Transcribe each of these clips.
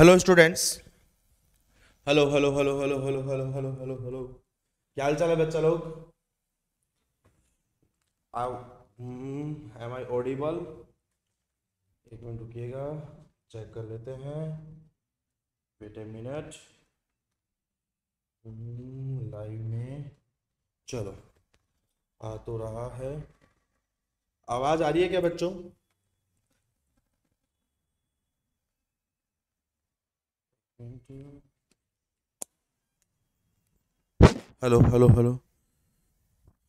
Hello students hello hello hello hello hello hello hello hello hello क्या हाल चाल है बच्चा लोग एम आई ऑडिबल एक मिनट रुकिएगा चेक कर लेते हैं वेट ए मिनट लाइव में चलो आ तो रहा है आवाज़ आ रही है क्या बच्चों hello hello hello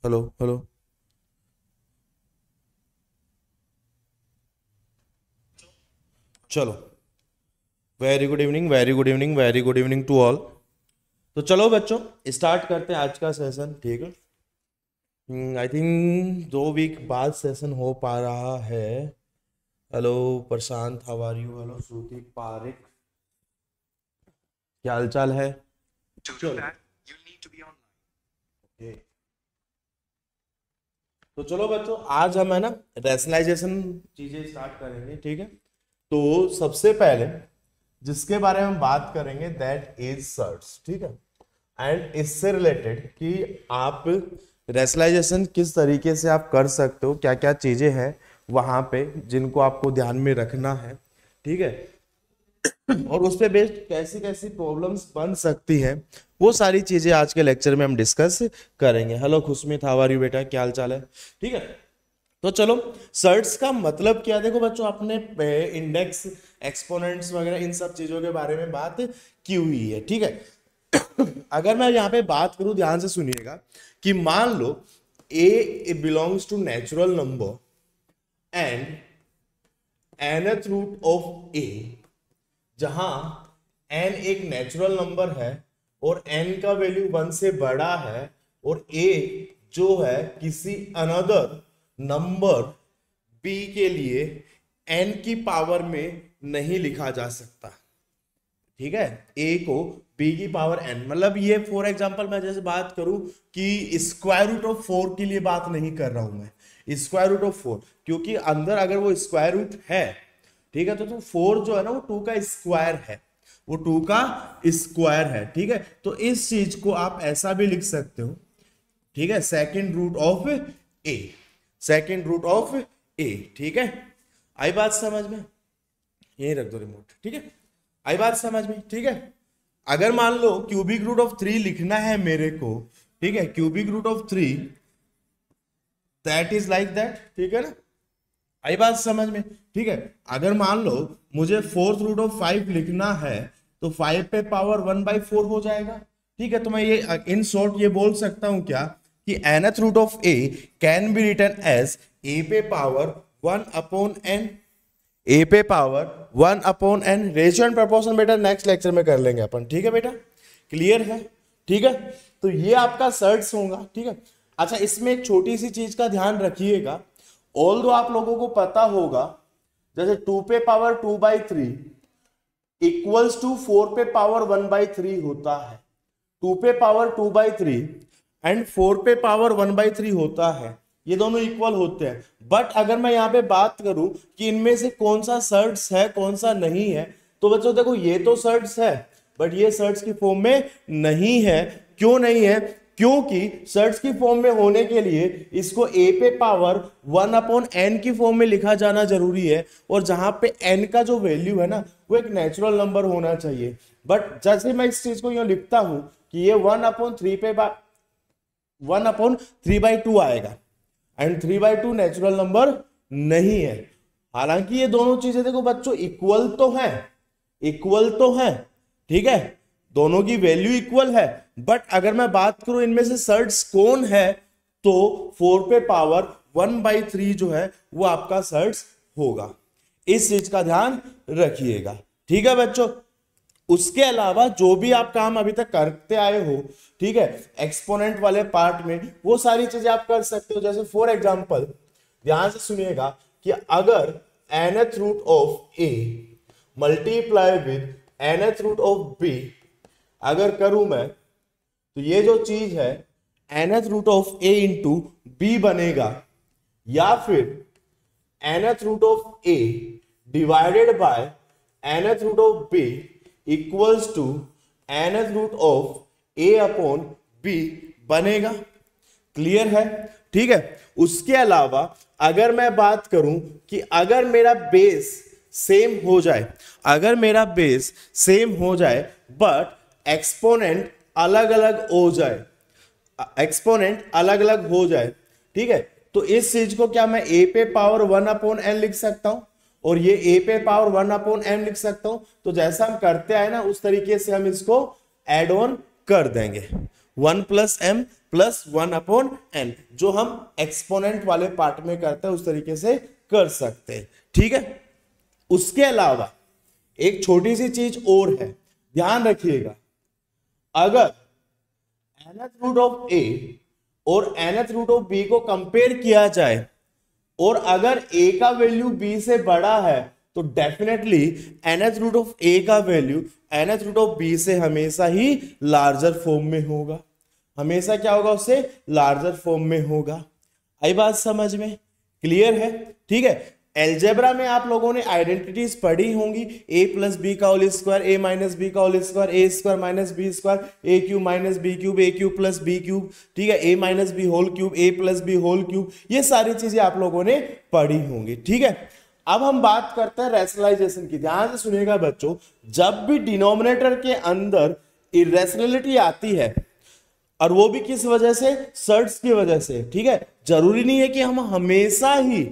hello hello चलो very good evening very good evening very good evening to all तो चलो बच्चों स्टार्ट करते हैं आज का सेशन ठीक है आई hmm, थिंक दो वीक बाद सेशन हो पा रहा है हेलो प्रशांत हवार यू हेलो श्रुति पारिक क्या हालचाल है तो चलो बच्चों आज हम है ना रैशनलाइजेशन चीजें स्टार्ट करेंगे ठीक है तो सबसे पहले जिसके बारे में बात करेंगे दैट इज सर्च ठीक है एंड इससे रिलेटेड कि आप रैशनलाइजेशन किस तरीके से आप कर सकते हो क्या क्या चीज़ें हैं वहां पे जिनको आपको ध्यान में रखना है ठीक है और उस पर बेस्ड कैसी कैसी प्रॉब्लम्स बन सकती हैं वो सारी चीजें आज के लेक्चर में हम डिस्कस करेंगे हेलो खुशमित हावर यू बेटा क्या हाल चाल है ठीक है तो चलो सर्ट्स का मतलब क्या देखो बच्चों आपने इंडेक्स एक्सपोनेंट्स वगैरह इन सब चीजों के बारे में बात की हुई है ठीक है अगर मैं यहाँ पे बात करूँ ध्यान से सुनिएगा कि मान लो a belongs to natural number and nth root of a जहां एन एक नेचुरल नंबर है और एन का वैल्यू वन से बड़ा है और ए जो है किसी अनदर नंबर बी के लिए एन की पावर में नहीं लिखा जा सकता ठीक है ए को बी की पावर एन मतलब ये फॉर एग्जांपल मैं जैसे बात करूं कि स्क्वायर रूट ऑफ फोर के लिए बात नहीं कर रहा हूं मैं स्क्वायर रूट ऑफ फोर क्योंकि अंदर अगर वो स्क्वायर रूट है ठीक है तो, तुम फोर जो है ना वो टू का स्क्वायर है वो टू का स्क्वायर है ठीक है तो इस चीज को आप ऐसा भी लिख सकते हो ठीक है second root of a second root of a ठीक है आई बात समझ में यही रख दो रिमोट ठीक है आई बात समझ में ठीक है अगर मान लो क्यूबिक रूट ऑफ थ्री लिखना है मेरे को ठीक है cubic root of three that is like that ठीक है ना आई बात समझ में ठीक है अगर मान लो मुझे फोर्थ रूट ऑफ फाइव लिखना है तो फाइव पे पावर वन बाई फोर हो जाएगा ठीक है तो मैं ये इन शॉर्ट ये बोल सकता हूँ क्या कि nth root of A can be return as A पे power one upon n A पे power one upon n ratio and proportion बेटा नेक्स्ट लेक्चर में कर लेंगे अपन ठीक है बेटा क्लियर है ठीक है तो ये आपका सर्ट्स होगा ठीक है अच्छा इसमें एक छोटी सी चीज का ध्यान रखिएगा ऑल दो आप लोगों को पता होगा जैसे टू पे power two by three equals to four पे पावर वन बाई थ्री होता है टू पे power two by three and four पे पावर वन बाई थ्री होता है ये दोनों इक्वल होते हैं बट अगर मैं यहाँ पे बात करूं कि इनमें से कौन सा सर्ट्स है कौन सा नहीं है तो बच्चों देखो ये तो सर्ट्स है बट ये सर्ट्स की फॉर्म में नहीं है क्यों नहीं है क्योंकि सर्च की फॉर्म में होने के लिए इसको ए पे पावर वन अपॉन एन की फॉर्म में लिखा जाना जरूरी है और जहां पे एन का जो वैल्यू है ना वो एक नेचुरल नंबर होना चाहिए बट जैसे मैं इस चीज को यहाँ लिखता हूं कि ये वन अपॉन थ्री पे one upon three by two आएगा and three by two natural number नहीं है हालांकि ये दोनों चीजें देखो बच्चों इक्वल तो है इक्वल तो है ठीक है दोनों की वैल्यू इक्वल है बट अगर मैं बात करूं इनमें से सर्ट्स कौन है तो फोर पे पावर वन बाई थ्री जो है वो आपका सर्ट्स होगा इस चीज का ध्यान रखिएगा ठीक है बच्चों उसके अलावा जो भी आप काम अभी तक करते आए हो ठीक है एक्सपोनेंट वाले पार्ट में वो सारी चीजें आप कर सकते हो जैसे फॉर एग्जाम्पल ध्यान से सुनिएगा कि अगर nth root of a multiply with nth root of b अगर करूं मैं तो ये जो चीज है nth root of a into B बनेगा या फिर nth root of a divided by nth root of b equals to nth root of a upon b बनेगा क्लियर है ठीक है उसके अलावा अगर मैं बात करूं कि अगर मेरा बेस सेम हो जाए अगर मेरा बेस सेम हो जाए बट एक्सपोनेंट अलग अलग हो जाए एक्सपोनेंट अलग अलग हो जाए ठीक है तो इस चीज को क्या मैं ए पे पावर वन अपॉन एन लिख सकता हूं और ये ए पे पावर वन अपॉन एम लिख सकता हूं तो जैसा हम करते आए ना उस तरीके से हम इसको एड ऑन कर देंगे one plus m plus one upon n जो हम एक्सपोनेंट वाले पार्ट में करते हैं उस तरीके से कर सकते हैं ठीक है उसके अलावा एक छोटी सी चीज और है ध्यान रखिएगा अगर एनएच रूट ऑफ ए और एनएच रूट ऑफ बी को कंपेयर किया जाए और अगर ए का वैल्यू बी से बड़ा है तो definitely nth root of a का value nth root of b से हमेशा ही लार्जर फॉर्म में होगा हमेशा क्या होगा उससे लार्जर फॉर्म में होगा आई बात समझ में क्लियर है ठीक है एल्जेब्रा में आप लोगों ने आइडेंटिटीज पढ़ी होंगी ए प्लस बी का whole square a minus B का whole square a square minus B square a cube minus b cube a cube plus b cube ठीक है a minus b whole cube a plus b whole cube ये सारी चीजें आप लोगों ने पढ़ी होंगी ठीक है अब हम बात करते हैं रैशनलाइजेशन की ध्यान से सुनेगा बच्चों जब भी डिनोमिनेटर के अंदर इरेशनलिटी आती है और वो भी किस वजह से सर्ट्स की वजह से ठीक है जरूरी नहीं है कि हम हमेशा ही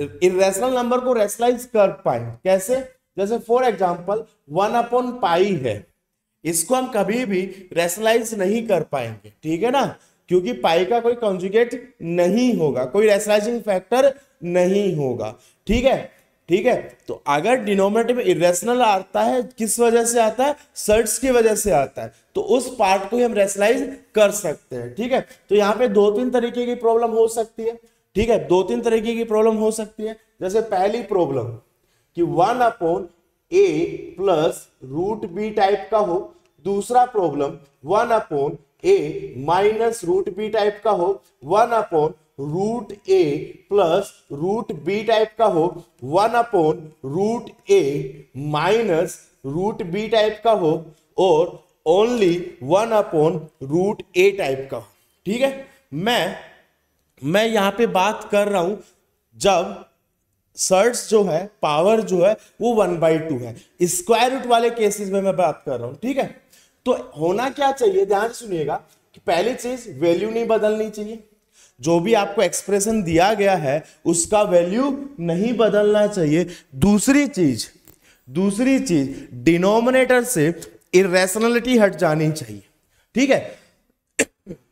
इेशनल नंबर को रेशनलाइज कर पाए कैसे जैसे for example one upon pi है इसको हम कभी भी रेशनलाइज नहीं कर पाएंगे ठीक है ना क्योंकि पाई का कोई कॉन्जुगेट नहीं होगा कोई रेशनलाइजिंग फैक्टर नहीं होगा ठीक है ठीक है तो अगर डिनोमिनेटर में इरेशनल आता है किस वजह से आता है सर्ट्स की वजह से आता है तो उस पार्ट को ही हम रेशनलाइज कर सकते हैं ठीक है तो यहाँ पे दो तीन तरीके की प्रॉब्लम हो सकती है ठीक है दो तीन तरीके की प्रॉब्लम हो सकती है जैसे पहली प्रॉब्लम कि one upon a plus root B type का हो दूसरा प्रॉब्लम वन अपॉन ए माइनस रूट बी टाइप का हो वन अपॉन रूट ए प्लस रूट बी टाइप का हो वन अपॉन रूट ए माइनस रूट बी टाइप का हो और only one upon root a type का हो ठीक है मैं मैं यहाँ पे बात कर रहा हूँ जब सर्ट्स जो है पावर जो है वो वन बाई टू है स्क्वायर रूट वाले केसेस में मैं बात कर रहा हूँ ठीक है तो होना क्या चाहिए ध्यान सुनिएगा कि पहली चीज वैल्यू नहीं बदलनी चाहिए जो भी आपको एक्सप्रेशन दिया गया है उसका वैल्यू नहीं बदलना चाहिए दूसरी चीज दूसरी चीज डिनोमिनेटर से इरेशनलिटी हट जानी चाहिए ठीक है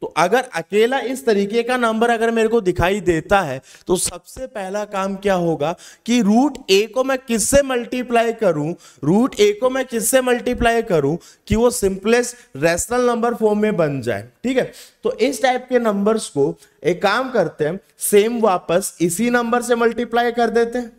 तो अगर अकेला इस तरीके का नंबर अगर मेरे को दिखाई देता है तो सबसे पहला काम क्या होगा कि रूट ए को मैं किससे मल्टीप्लाई करूं रूट ए को मैं किससे मल्टीप्लाई करूं कि वो सिंपलेस्ट रेशनल नंबर फॉर्म में बन जाए ठीक है तो इस टाइप के नंबर्स को एक काम करते हैं सेम वापस इसी नंबर से मल्टीप्लाई कर देते हैं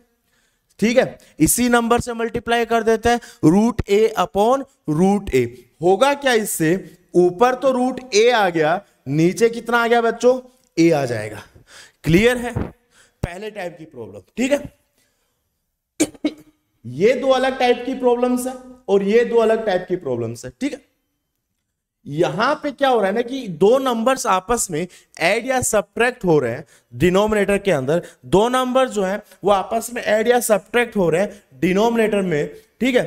ठीक है इसी नंबर से मल्टीप्लाई कर देते हैं root a upon root a होगा क्या इससे ऊपर तो रूट ए आ गया नीचे कितना आ गया बच्चों ए आ जाएगा क्लियर है पहले टाइप की प्रॉब्लम ठीक है ये दो अलग टाइप की प्रॉब्लम्स है और ये दो अलग टाइप की प्रॉब्लम्स है ठीक है यहां पे क्या हो रहा है ना कि दो नंबर्स आपस में ऐड या सब्ट्रैक्ट हो रहे हैं डिनोमिनेटर के अंदर दो नंबर जो है वो आपस में ऐड या सब्ट्रैक्ट हो रहे हैं डिनोमिनेटर में ठीक है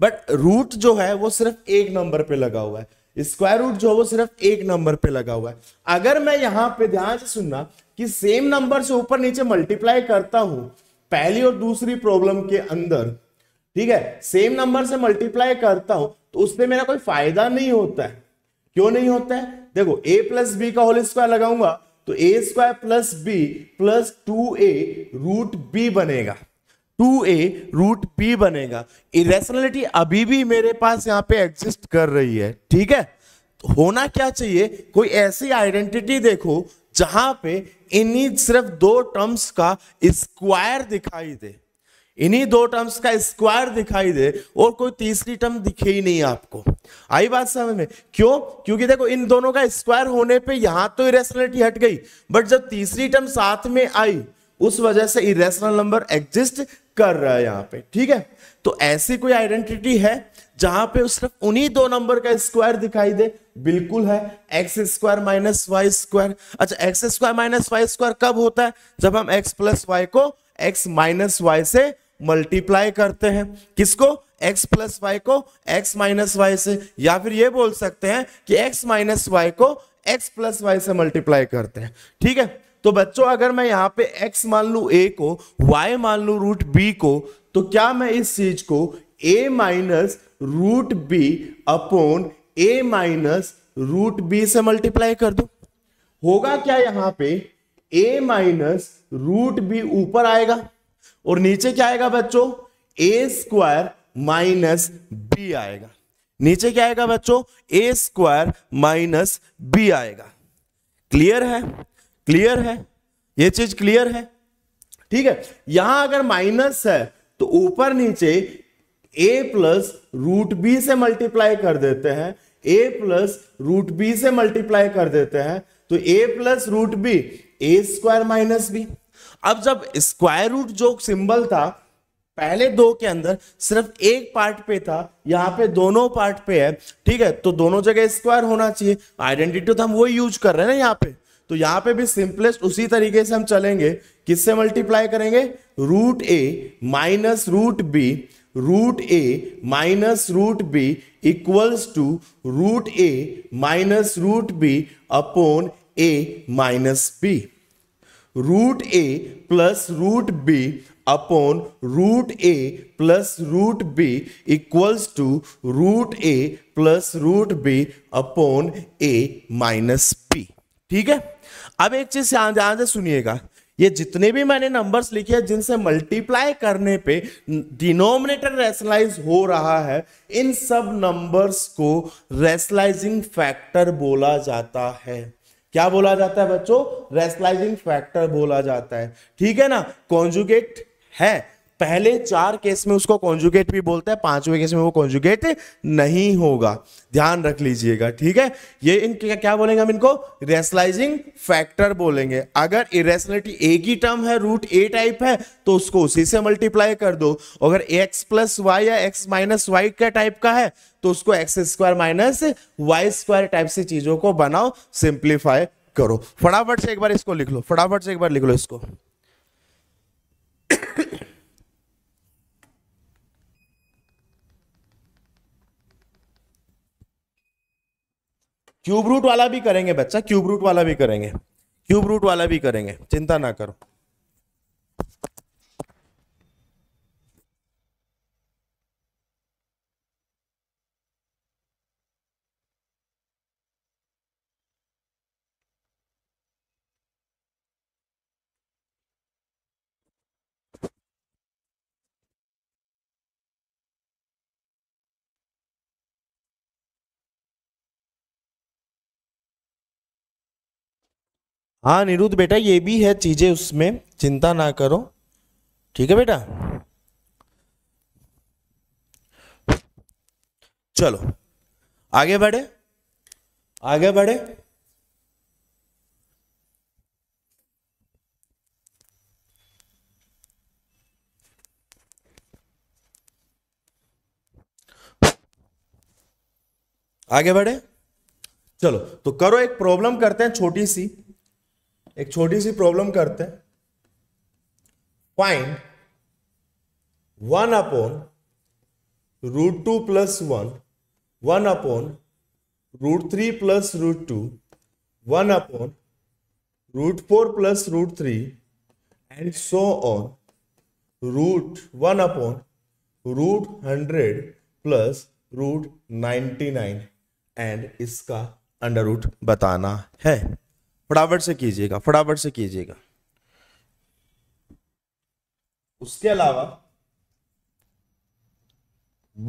बट रूट जो है वो सिर्फ एक नंबर पे लगा हुआ है स्क्वायर रूट जो है वो सिर्फ एक नंबर पे लगा हुआ है अगर मैं यहां पे ध्यान से सुनना कि सेम नंबर से ऊपर नीचे मल्टीप्लाई करता हूं पहली और दूसरी प्रॉब्लम के अंदर ठीक है सेम नंबर से मल्टीप्लाई करता हूं तो उसमें मेरा कोई फायदा नहीं होता है क्यों नहीं होता है देखो ए प्लस बी का होल स्क्वायर लगाऊंगा तो a square plus b plus two a root B बनेगा टू ए रूट पी बनेगा इेशनलिटी अभी भी मेरे पास यहाँ पे एग्जिस्ट कर रही है ठीक है तो होना क्या चाहिए कोई ऐसी आइडेंटिटी देखो जहां पे इन्हीं सिर्फ दो टर्म्स का स्क्वायर दिखाई दे इन्हीं दो टर्म्स का स्क्वायर दिखाई दे और कोई तीसरी टर्म दिखे ही नहीं आपको आई बात समझ में क्यों क्योंकि देखो इन दोनों का स्क्वायर होने पे यहां तो इेशनलिटी हट गई बट जब तीसरी टर्म साथ में आई उस वजह से इरेशनल नंबर एग्जिस्ट कर रहा है यहां पे ठीक है तो ऐसी कोई आइडेंटिटी है जहां पे सिर्फ उन्हीं दो नंबर का स्क्वायर दिखाई दे बिल्कुल है x square minus Y square अच्छा x square minus Y square कब होता है जब हम एक्स प्लस वाई को एक्स माइनस वाई से मल्टीप्लाई करते हैं किसको x प्लस वाई को x माइनस वाई से या फिर ये बोल सकते हैं कि x माइनस वाई को x प्लस वाई से मल्टीप्लाई करते हैं ठीक है तो बच्चों अगर मैं यहाँ पे x मान लू a को y मान लू रूट बी को तो क्या मैं इस चीज को a minus root B upon A minus root B से मल्टीप्लाई कर दू होगा क्या यहाँ पे a माइनस रूट बी ऊपर आएगा और नीचे क्या आएगा बच्चों ए स्क्वायर माइनस बी आएगा नीचे क्या आएगा बच्चों ए स्क्वायर माइनस बी आएगा क्लियर है क्लियर है ये चीज क्लियर है ठीक है यहां अगर माइनस है तो ऊपर नीचे ए प्लस रूट बी से मल्टीप्लाई कर देते हैं ए प्लस रूट बी से मल्टीप्लाई कर देते हैं तो A plus root B A square minus B अब जब स्क्वायर रूट जो सिंबल था पहले दो के अंदर सिर्फ एक पार्ट पे था यहाँ पे दोनों पार्ट पे है ठीक है तो दोनों जगह स्क्वायर होना चाहिए आइडेंटिटी तो हम वही यूज कर रहे हैं ना यहाँ पे तो यहां पे भी सिंपलेस्ट उसी तरीके से हम चलेंगे किससे मल्टीप्लाई करेंगे root A minus root B root A minus root B equals to root A minus root B upon A minus B root A plus root B upon root A plus root B equals to root A plus root B upon A minus B ठीक है अब एक चीज ध्यान से सुनिएगा ये जितने भी मैंने नंबर्स लिखे हैं जिनसे मल्टीप्लाई करने पे डिनोमिनेटर रेशनलाइज हो रहा है इन सब नंबर्स को रेशनलाइजिंग फैक्टर बोला जाता है क्या बोला जाता है बच्चों रेशनलाइजिंग फैक्टर बोला जाता है ठीक है ना कॉन्जुगेट है पहले चार केस में उसको कॉन्जुगेट भी बोलता है पांचवें केस में वो कॉन्जुगेट नहीं होगा ध्यान रख लीजिएगा ठीक है ये इन क्या, क्या बोलेंगे हम इनको रेसलाइजिंग फैक्टर बोलेंगे अगर इरेसलिटी ए की टर्म है रूट ए टाइप है तो उसको उसी से मल्टीप्लाई कर दो अगर एक्स प्लस वाई या एक्स माइनस वाई का टाइप का है तो उसको X square minus Y square type से चीजों को बनाओ सिंप्लीफाई करो फटाफट से एक बार इसको लिख लो फटाफट से एक बार लिख लो इसको क्यूब रूट वाला भी करेंगे बच्चा क्यूब रूट वाला भी करेंगे क्यूब रूट वाला भी करेंगे चिंता ना करो हाँ निरुद्ध बेटा ये भी है चीज़ें उसमें चिंता ना करो ठीक है बेटा चलो आगे बढ़े आगे बढ़े आगे बढ़े चलो तो करो एक प्रॉब्लम करते हैं छोटी सी एक छोटी सी प्रॉब्लम करते हैं find one upon root two plus one one upon root three plus root two one upon root four plus root three and so on root one upon root hundred plus root ninety nine and इसका under root बताना है फटाफट से कीजिएगा फटाफट से कीजिएगा उसके अलावा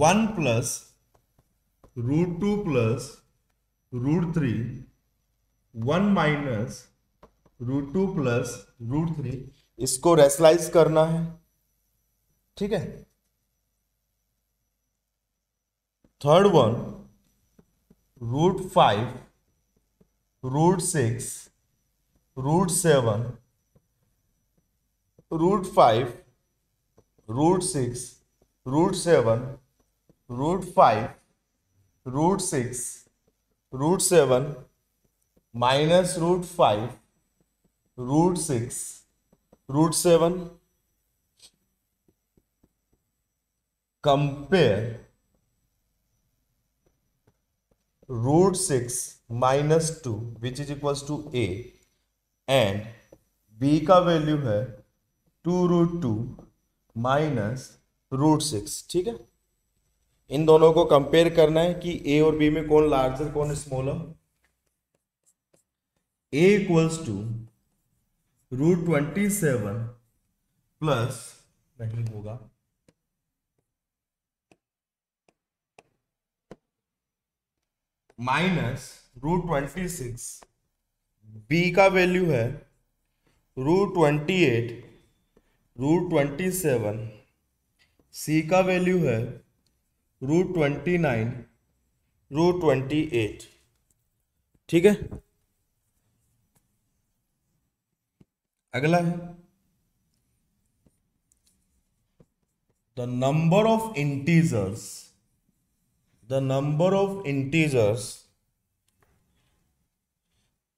one plus root two plus root three one minus root two plus root three इसको रेसलाइज करना है ठीक है third one root five root six root 7 root 5 root 6 root 7 root 5 root 6 root 7 minus root 5 root 6 root 7 compare root 6 minus 2 which is equals to a and B का value है two root two minus root six ठीक है इन दोनों को compare करना है कि ए और बी में कौन लार्जर कौन smaller A equals to root twenty seven plus नहीं होगा minus root twenty six B का वैल्यू है root twenty eight root twenty seven C का वैल्यू है root twenty nine root twenty eight ठीक है अगला है the number of integers the number of integers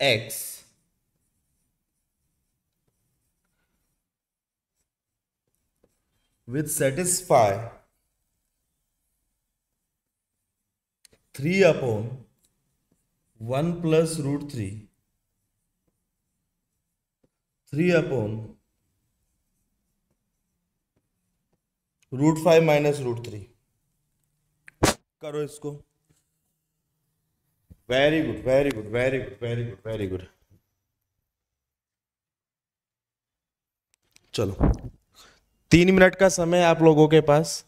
X with satisfy three upon one plus root three three upon root five minus root three करो इसको very good very good very good very good very good चलो तीन मिनट का समय आप लोगों के पास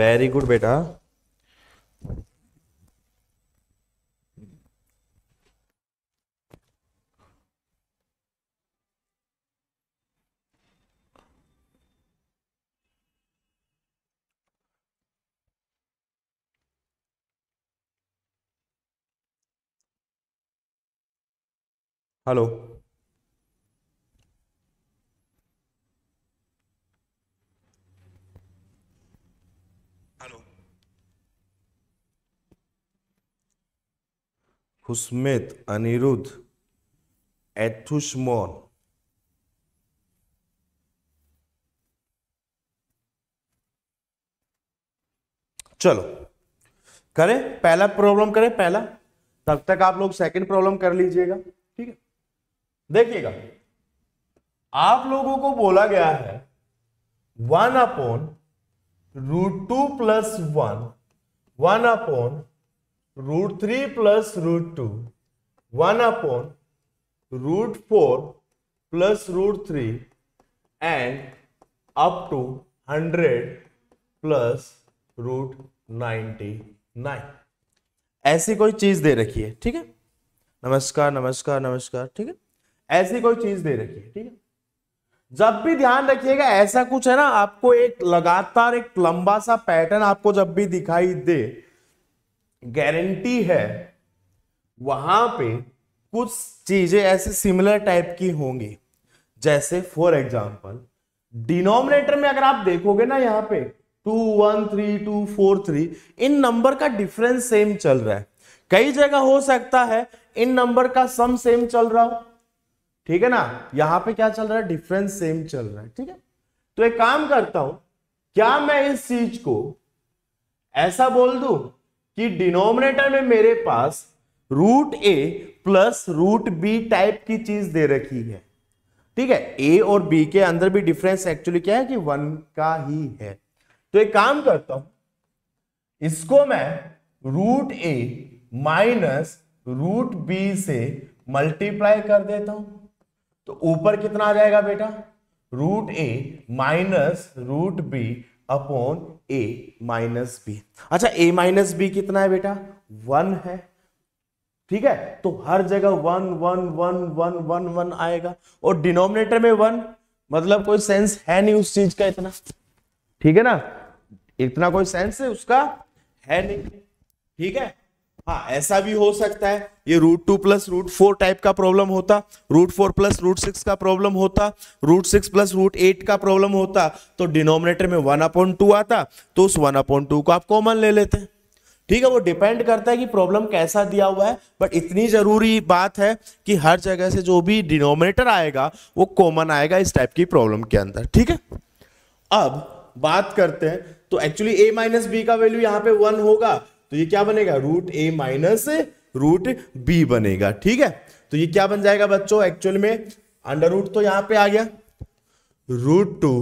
वेरी गुड बेटा हेलो हुस्मित अनिरुद्ध एथुष्मोन चलो करें पहला प्रॉब्लम करें पहला तब तक आप लोग सेकंड प्रॉब्लम कर लीजिएगा ठीक है देखिएगा आप लोगों को बोला गया है one upon root two plus one one upon root three plus root two one upon root four plus root three and up to hundred plus root ninety nine ऐसी कोई चीज दे रखी है ठीक है नमस्कार नमस्कार नमस्कार ठीक है ऐसी कोई चीज दे रखी है ठीक है जब भी ध्यान रखिएगा ऐसा कुछ है ना आपको एक लगातार एक लंबा सा पैटर्न आपको जब भी दिखाई दे गारंटी है वहां पे कुछ चीजें ऐसे सिमिलर टाइप की होंगी जैसे फॉर एग्जाम्पल डिनोमिनेटर में अगर आप देखोगे ना यहाँ पे two one three two four three इन नंबर का डिफरेंस सेम चल रहा है कई जगह हो सकता है इन नंबर का सम सेम चल रहा हो ठीक है ना यहां पे क्या चल रहा है डिफरेंस सेम चल रहा है ठीक है तो एक काम करता हूं क्या मैं इस चीज को ऐसा बोल दू कि डिनोमिनेटर में मेरे पास रूट ए प्लस रूट बी टाइप की चीज दे रखी है ठीक है ए और बी के अंदर भी डिफरेंस एक्चुअली क्या है कि वन का ही है तो एक काम करता हूं इसको मैं रूट ए माइनस रूट बी से मल्टीप्लाई कर देता हूं तो ऊपर कितना आ जाएगा बेटा रूट ए माइनस रूट बी अपॉन ए माइनस बी अच्छा ए माइनस बी कितना है बेटा वन है ठीक है तो हर जगह one one one one one one आएगा और डिनोमिनेटर में वन मतलब कोई सेंस है नहीं उस चीज का इतना ठीक है ना इतना कोई सेंस है उसका है नहीं ठीक है हाँ ऐसा भी हो सकता है ये root two plus root four type का प्रॉब्लम होता root four plus root six का प्रॉब्लम होता root six plus root eight का प्रॉब्लम होता तो डिनोमिनेटर में वन अपॉइंट टू आता तो उस वन अपॉइंट टू को आप कॉमन ले लेते हैं ठीक है वो डिपेंड करता है कि प्रॉब्लम कैसा दिया हुआ है बट इतनी जरूरी बात है कि हर जगह से जो भी डिनोमिनेटर आएगा वो कॉमन आएगा इस टाइप की प्रॉब्लम के अंदर ठीक है अब बात करते हैं तो एक्चुअली ए माइनस बी का वैल्यू यहां पे वन होगा तो ये क्या बनेगा रूट ए माइनस रूट बी बनेगा ठीक है तो ये क्या बन जाएगा बच्चों एक्चुअल में अंडर रूट तो यहां पे आ गया root two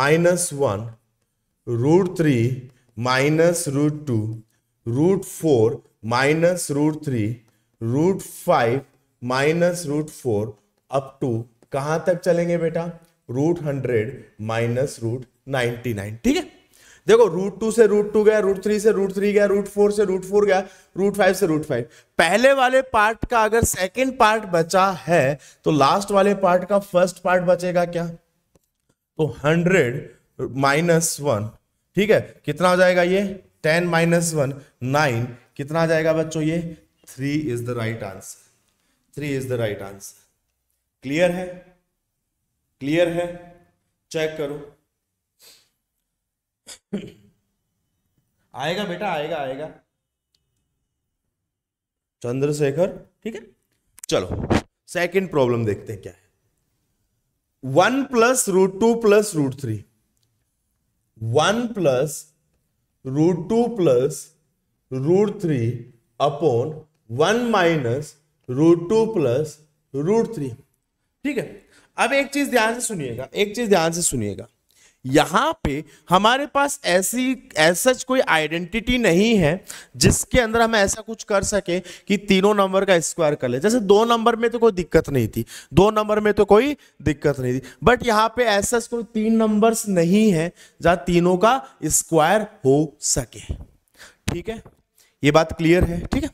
minus one root three minus root two root four minus root three root five minus root four up to कहां तक चलेंगे बेटा root hundred minus root ninety nine ठीक है देखो रूट टू से रूट टू गया root three से रूट थ्री गया रूट फोर से रूट फोर गया रूट फाइव से रूट फाइव पहले वाले पार्ट का अगर सेकेंड पार्ट बचा है तो लास्ट वाले पार्ट का फर्स्ट पार्ट बचेगा क्या तो हंड्रेड माइनस वन ठीक है कितना हो जाएगा ये टेन माइनस वन नाइन कितना आ जाएगा बच्चों ये three is the right answer three is the right answer clear है क्लियर है चेक करो आएगा बेटा आएगा आएगा चंद्रशेखर ठीक है चलो सेकंड प्रॉब्लम देखते हैं क्या है one plus root two plus root three one plus root two plus root three upon one minus root two plus root three ठीक है अब एक चीज ध्यान से सुनिएगा एक चीज ध्यान से सुनिएगा यहाँ पे हमारे पास ऐसी ऐसा कोई आइडेंटिटी नहीं है जिसके अंदर हम ऐसा कुछ कर सके कि तीनों नंबर का स्क्वायर कर ले जैसे दो नंबर में तो कोई दिक्कत नहीं थी दो नंबर में तो कोई दिक्कत नहीं थी बट यहाँ पे ऐसा कोई तीन नंबर्स नहीं है जहाँ तीनों का स्क्वायर हो सके ठीक है ये बात क्लियर है ठीक है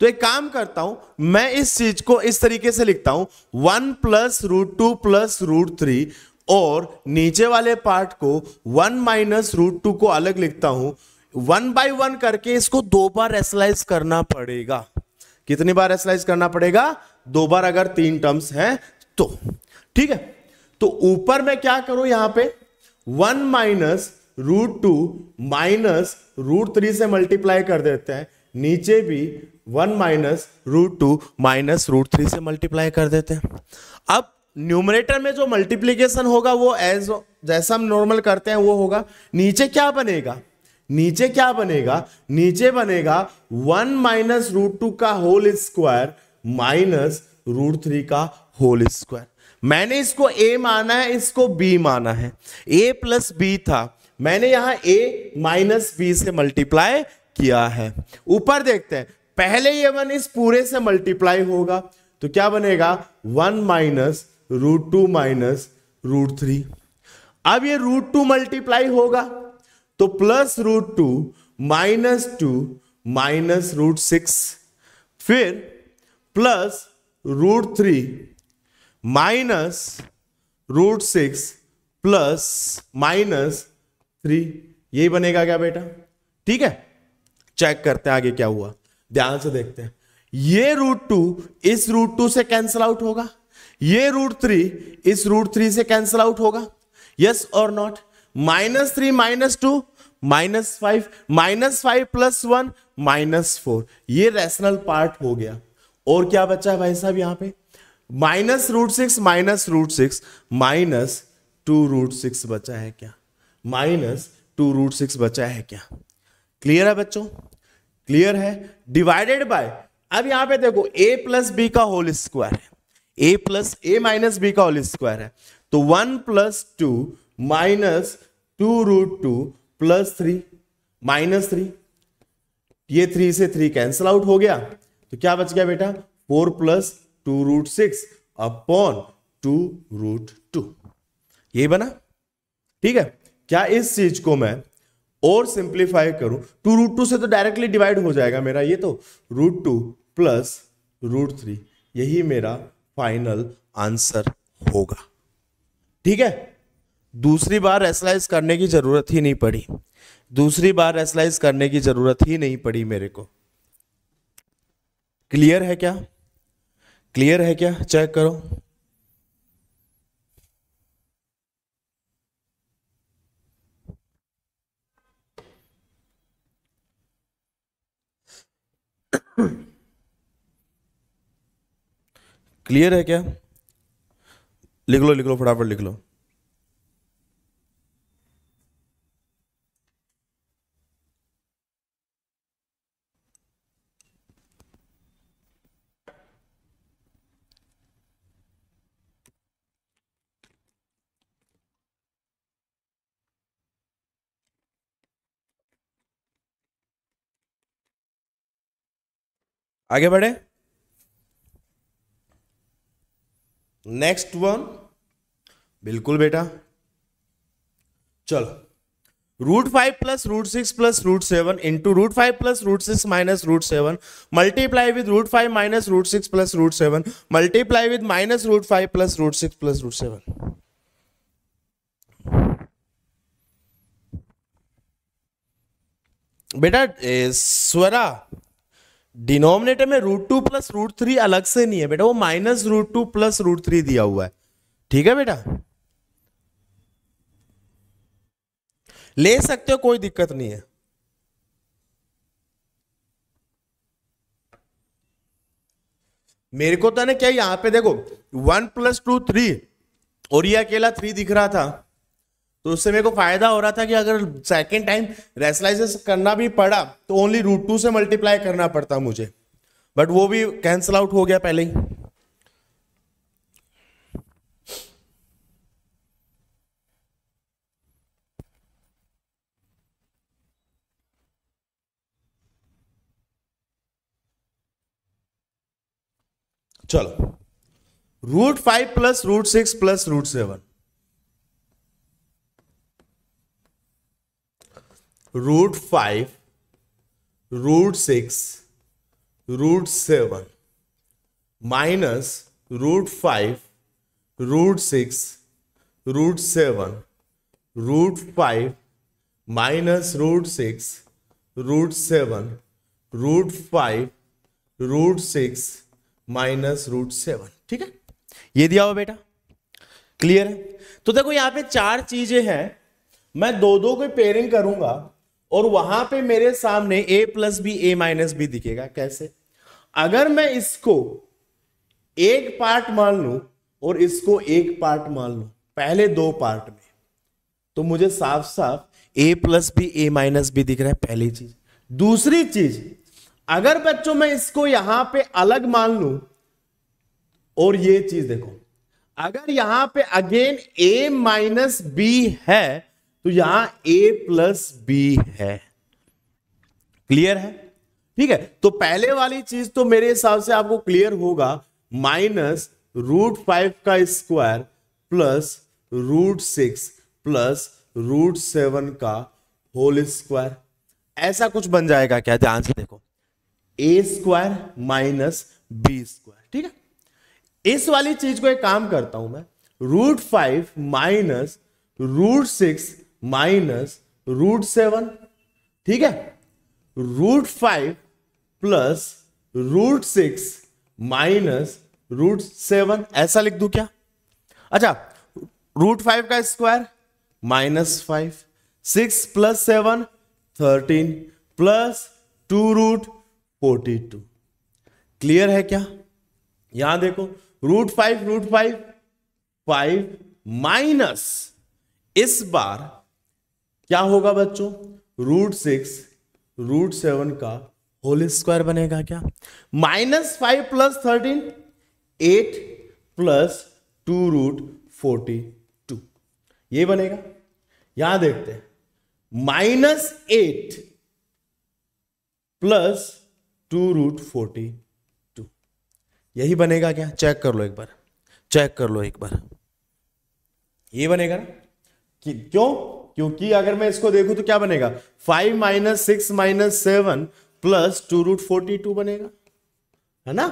तो एक काम करता हूं मैं इस चीज को इस तरीके से लिखता हूं one plus root two plus root three और नीचे वाले पार्ट को वन माइनस रूट टू को अलग लिखता हूं वन बाई वन करके इसको दो बार एसलाइज करना पड़ेगा कितनी बार एसलाइज करना पड़ेगा दो बार अगर तीन टर्म्स हैं तो ठीक है तो ऊपर मैं क्या करूं यहां पे one minus root two minus root three से मल्टीप्लाई कर देते हैं नीचे भी one minus root two minus root three से मल्टीप्लाई कर देते हैं अब न्यूमरेटर में जो मल्टीप्लीकेशन होगा वो एज जैसा हम नॉर्मल करते हैं वो होगा नीचे क्या बनेगा नीचे क्या बनेगा नीचे बनेगा वन माइनस रूट टू का whole square minus root three का होल स्क्वायर मैंने इसको ए माना है इसको बी माना है ए प्लस बी था मैंने यहां ए माइनस बी से मल्टीप्लाई किया है ऊपर देखते हैं पहले ये वन इस पूरे से मल्टीप्लाई होगा तो क्या बनेगा one minus root two minus root three अब ये रूट टू मल्टीप्लाई होगा तो plus root two minus two minus root six फिर plus root three minus root six plus minus three यही बनेगा क्या बेटा ठीक है चेक करते हैं आगे क्या हुआ ध्यान से देखते हैं ये रूट टू इस रूट टू से कैंसिल आउट होगा ये रूट थ्री इस रूट थ्री से कैंसल आउट होगा यस और not minus three minus two minus five minus five plus one minus four ये रेशनल पार्ट हो गया और क्या बचा है भाई साहब यहाँ पे minus root six minus root six minus two root six बचा है क्या माइनस टू रूट सिक्स बचा है क्या क्लियर है बच्चों क्लियर है डिवाइडेड बाय अब यहां पे देखो ए प्लस बी का होल स्क्वायर है A plus A minus B का होल स्क्वायर है तो one plus two minus two root two plus three minus three ये थ्री से थ्री कैंसिल आउट हो गया तो क्या बच गया बेटा four plus two root six upon two root two ये बना ठीक है क्या इस चीज को मैं और सिंप्लीफाई करूं टू रूट टू से तो डायरेक्टली डिवाइड हो जाएगा मेरा ये तो root two plus root three यही मेरा फाइनल आंसर होगा ठीक है दूसरी बार एसलाइज करने की जरूरत ही नहीं पड़ी दूसरी बार एसलाइज करने की जरूरत ही नहीं पड़ी मेरे को क्लियर है क्या क्लियर है क्या चेक करो हम्म क्लियर है क्या लिख लो लिख लो फटाफट लिख लो आगे बढ़े नेक्स्ट वन बिल्कुल बेटा चलो root five plus root six plus root seven into root five plus root six minus root seven multiply with root five minus root six plus root seven multiply with minus root five plus root six plus root seven बेटा Swara denominator में root two plus root three अलग से नहीं है बेटा वो minus root two plus root three दिया हुआ है ठीक है बेटा ले सकते हो कोई दिक्कत नहीं है मेरे को तो ना क्या यहां पे देखो वन प्लस टू थ्री और ये अकेला थ्री दिख रहा था तो उससे मेरे को फायदा हो रहा था कि अगर सेकेंड टाइम रेसलाइजेस करना भी पड़ा तो ओनली रूट टू से मल्टीप्लाई करना पड़ता मुझे बट वो भी कैंसिल आउट हो गया पहले ही चलो root five plus root six plus root seven root five root six root seven minus root five root six root seven root five minus root six root seven root five root six minus root seven ठीक है ये दिया हुआ बेटा clear है तो देखो यहाँ पे चार चीजें हैं मैं दो दो को पेयरिंग करूंगा और वहां पे मेरे सामने A plus B A minus B दिखेगा कैसे अगर मैं इसको एक पार्ट मान लू और इसको एक पार्ट मान लू पहले दो पार्ट में तो मुझे साफ साफ A plus B A minus B दिख रहा है पहली चीज दूसरी चीज अगर बच्चों मैं इसको यहां पे अलग मान लू और ये चीज देखो अगर यहां पे अगेन ए माइनस बी है तो यहां ए प्लस बी है क्लियर है ठीक है तो पहले वाली चीज तो मेरे हिसाब से आपको क्लियर होगा माइनस रूट फाइव का square plus root six plus root seven का होल स्क्वायर ऐसा कुछ बन जाएगा क्या ध्यान से देखो A square minus B square ठीक है इस वाली चीज को एक काम करता हूं मैं root five minus root six minus root seven ठीक है root five plus root six minus root seven ऐसा लिख दू क्या अच्छा रूट फाइव का square minus five six plus seven thirteen plus two root forty two clear है क्या यहां देखो root five root five five minus इस बार क्या होगा बच्चों रूट सिक्स रूट सेवन का होल स्क्वायर बनेगा क्या minus five plus thirteen eight plus two root forty two ये बनेगा यहां देखते हैं minus eight plus two root forty two यही बनेगा क्या चेक कर लो एक बार चेक कर लो एक बार ये बनेगा ना कि क्यों क्योंकि अगर मैं इसको देखूं तो क्या बनेगा five minus six minus seven plus two root forty two बनेगा है ना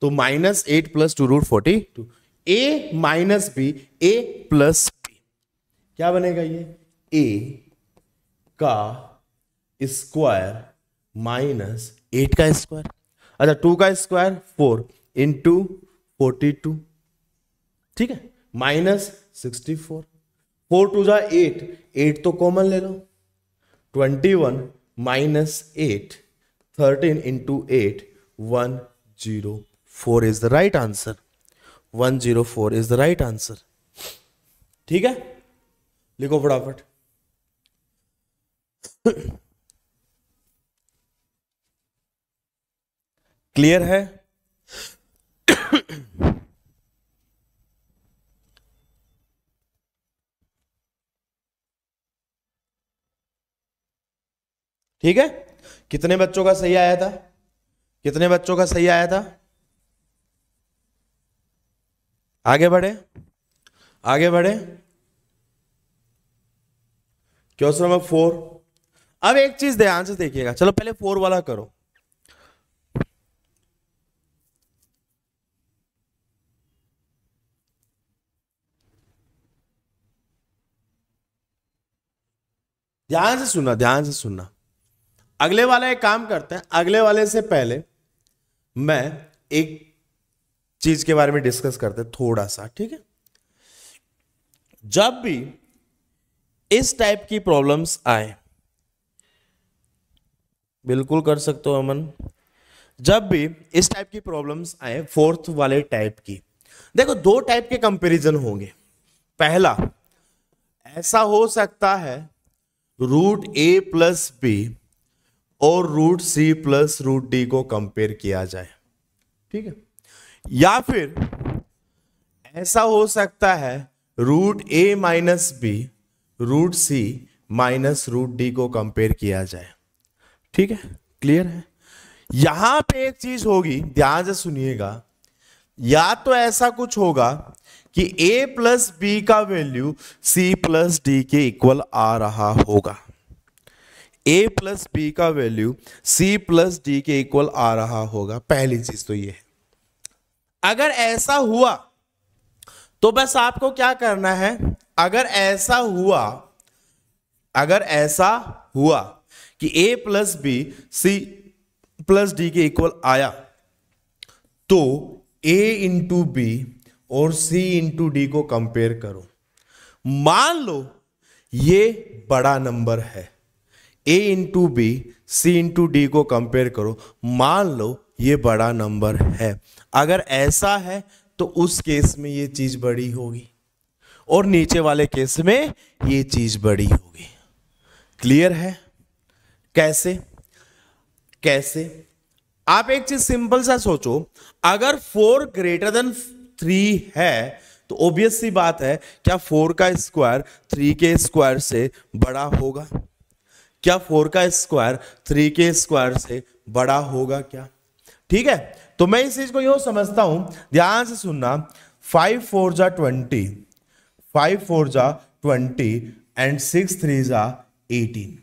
तो minus eight plus two root forty two A minus B A plus B क्या बनेगा ये ए का स्क्वायर माइनस एट का स्क्वायर अच्छा टू का square four into forty two ठीक है minus sixty four four two जा एट एट तो कॉमन ले लो twenty one minus eight thirteen into eight one zero four is the right answer one zero four is the right answer ठीक है लिखो फटाफट क्लियर है ठीक है कितने बच्चों का सही आया था कितने बच्चों का सही आया था आगे बढ़े आगे बढ़े क्वेश्चन नंबर फोर अब एक चीज ध्यान से देखिएगा चलो पहले फोर वाला करो ध्यान से सुनना ध्यान से सुनना अगले वाला एक काम करते हैं अगले वाले से पहले मैं एक चीज के बारे में डिस्कस करते हैं थोड़ा सा ठीक है जब भी इस टाइप की प्रॉब्लम्स आए बिल्कुल कर सकते हो अमन जब भी इस टाइप की प्रॉब्लम्स आए फोर्थ वाले टाइप की देखो दो टाइप के कंपैरिजन होंगे पहला ऐसा हो सकता है रूट ए प्लस बी और root C plus root D को कंपेयर किया जाए ठीक है या फिर ऐसा हो सकता है रूट ए minus B root C minus root D को कंपेयर किया जाए ठीक है क्लियर है यहां पे एक चीज होगी ध्यान से सुनिएगा या तो ऐसा कुछ होगा कि a प्लस बी का वैल्यू c प्लस डी के इक्वल आ रहा होगा ए प्लस बी का वैल्यू सी प्लस डी के इक्वल आ रहा होगा पहली चीज तो ये है अगर ऐसा हुआ तो बस आपको क्या करना है अगर ऐसा हुआ अगर ऐसा हुआ कि A plus B C plus D के इक्वल आया तो ए इंटू बी और सी इंटू डी को कंपेयर करो मान लो ये बड़ा नंबर है A into B C into D को कंपेयर करो मान लो ये बड़ा नंबर है अगर ऐसा है तो उस केस में ये चीज़ बड़ी होगी और नीचे वाले केस में ये चीज़ बड़ी होगी क्लियर है कैसे कैसे आप एक चीज सिंपल सा सोचो अगर फोर ग्रेटर देन थ्री है तो ऑब्वियस सी बात है क्या फोर का स्क्वायर थ्री के स्क्वायर से बड़ा होगा क्या फोर का स्क्वायर थ्री के स्क्वायर से बड़ा होगा क्या ठीक है तो मैं इस चीज को यू समझता हूं ध्यान से सुनना फाइव फोर जा ट्वेंटी फाइव फोर जा ट्वेंटी एंड सिक्स थ्री जा एटीन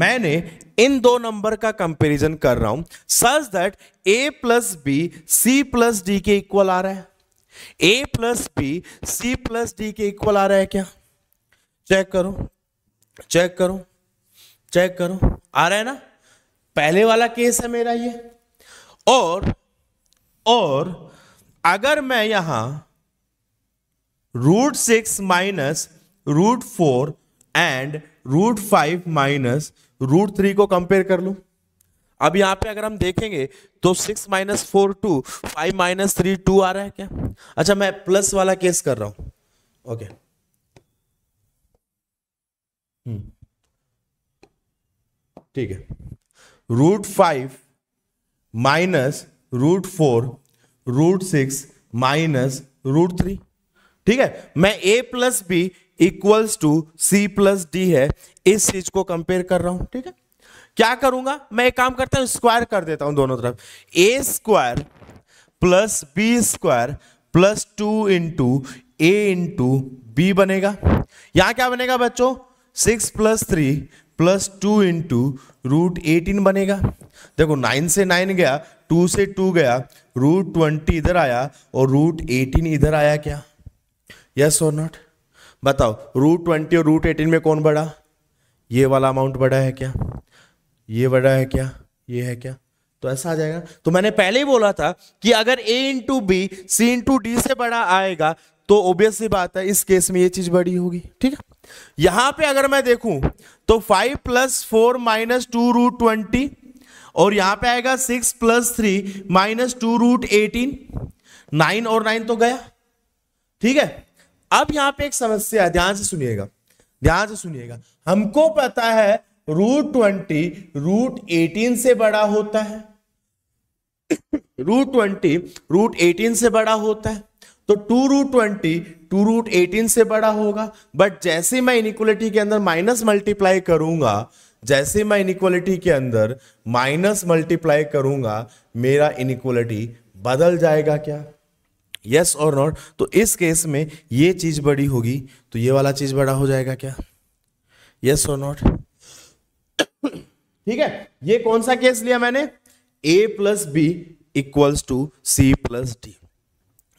मैंने इन दो नंबर का कंपैरिजन कर रहा हूं such that A plus B C plus D के इक्वल आ रहा है A plus B C plus D के इक्वल आ रहा है क्या चेक करो चेक करो चेक करो आ रहा है ना पहले वाला केस है मेरा ये और और अगर मैं यहां root six minus root four and root five minus root three को कंपेयर कर लू अब यहां पे अगर हम देखेंगे तो six minus four two five minus three two आ रहा है क्या अच्छा मैं प्लस वाला केस कर रहा हूं ओके okay. हम्म ठीक है root five minus root four root six minus root three ठीक है मैं A plus B equals to C plus D है इस चीज को कंपेयर कर रहा हूं ठीक है क्या करूंगा मैं एक काम करता हूं स्क्वायर कर देता हूं दोनों तरफ A square plus B square plus two into A into B बनेगा यहां क्या बनेगा बच्चों six plus three plus two into root eighteen बनेगा देखो नाइन से नाइन गया टू से टू गया रूट ट्वेंटी इधर आया और रूट एटीन इधर आया क्या यस और नॉट बताओ रूट ट्वेंटी और रूट एटीन में कौन बढ़ा ये वाला अमाउंट बढ़ा है क्या ये बढ़ा है क्या ये है क्या तो ऐसा आ जाएगा तो मैंने पहले ही बोला था कि अगर A into B C into D से बड़ा आएगा तो ओबियस सी बात है इस केस में ये चीज बड़ी होगी ठीक है यहां पे अगर मैं देखूं तो five plus four minus two root twenty और यहां पे आएगा six plus three minus two root eighteen nine और नाइन तो गया ठीक है अब यहां पे एक समस्या है ध्यान से सुनिएगा ध्यान से सुनिएगा हमको पता है रूट ट्वेंटी रूट एटीन से बड़ा होता है रूट ट्वेंटी रूट एटीन से बड़ा होता है तो two root twenty two root eighteen से बड़ा होगा बट जैसे मैं इक्वलिटी के अंदर माइनस मल्टीप्लाई करूंगा जैसे मैं इनिक्वलिटी के अंदर माइनस मल्टीप्लाई करूंगा मेरा इनिक्वलिटी बदल जाएगा क्या यस और नॉट तो इस केस में ये चीज बड़ी होगी तो ये वाला चीज बड़ा हो जाएगा क्या यस और नॉट ठीक है ये कौन सा केस लिया मैंने A plus B equals to C plus D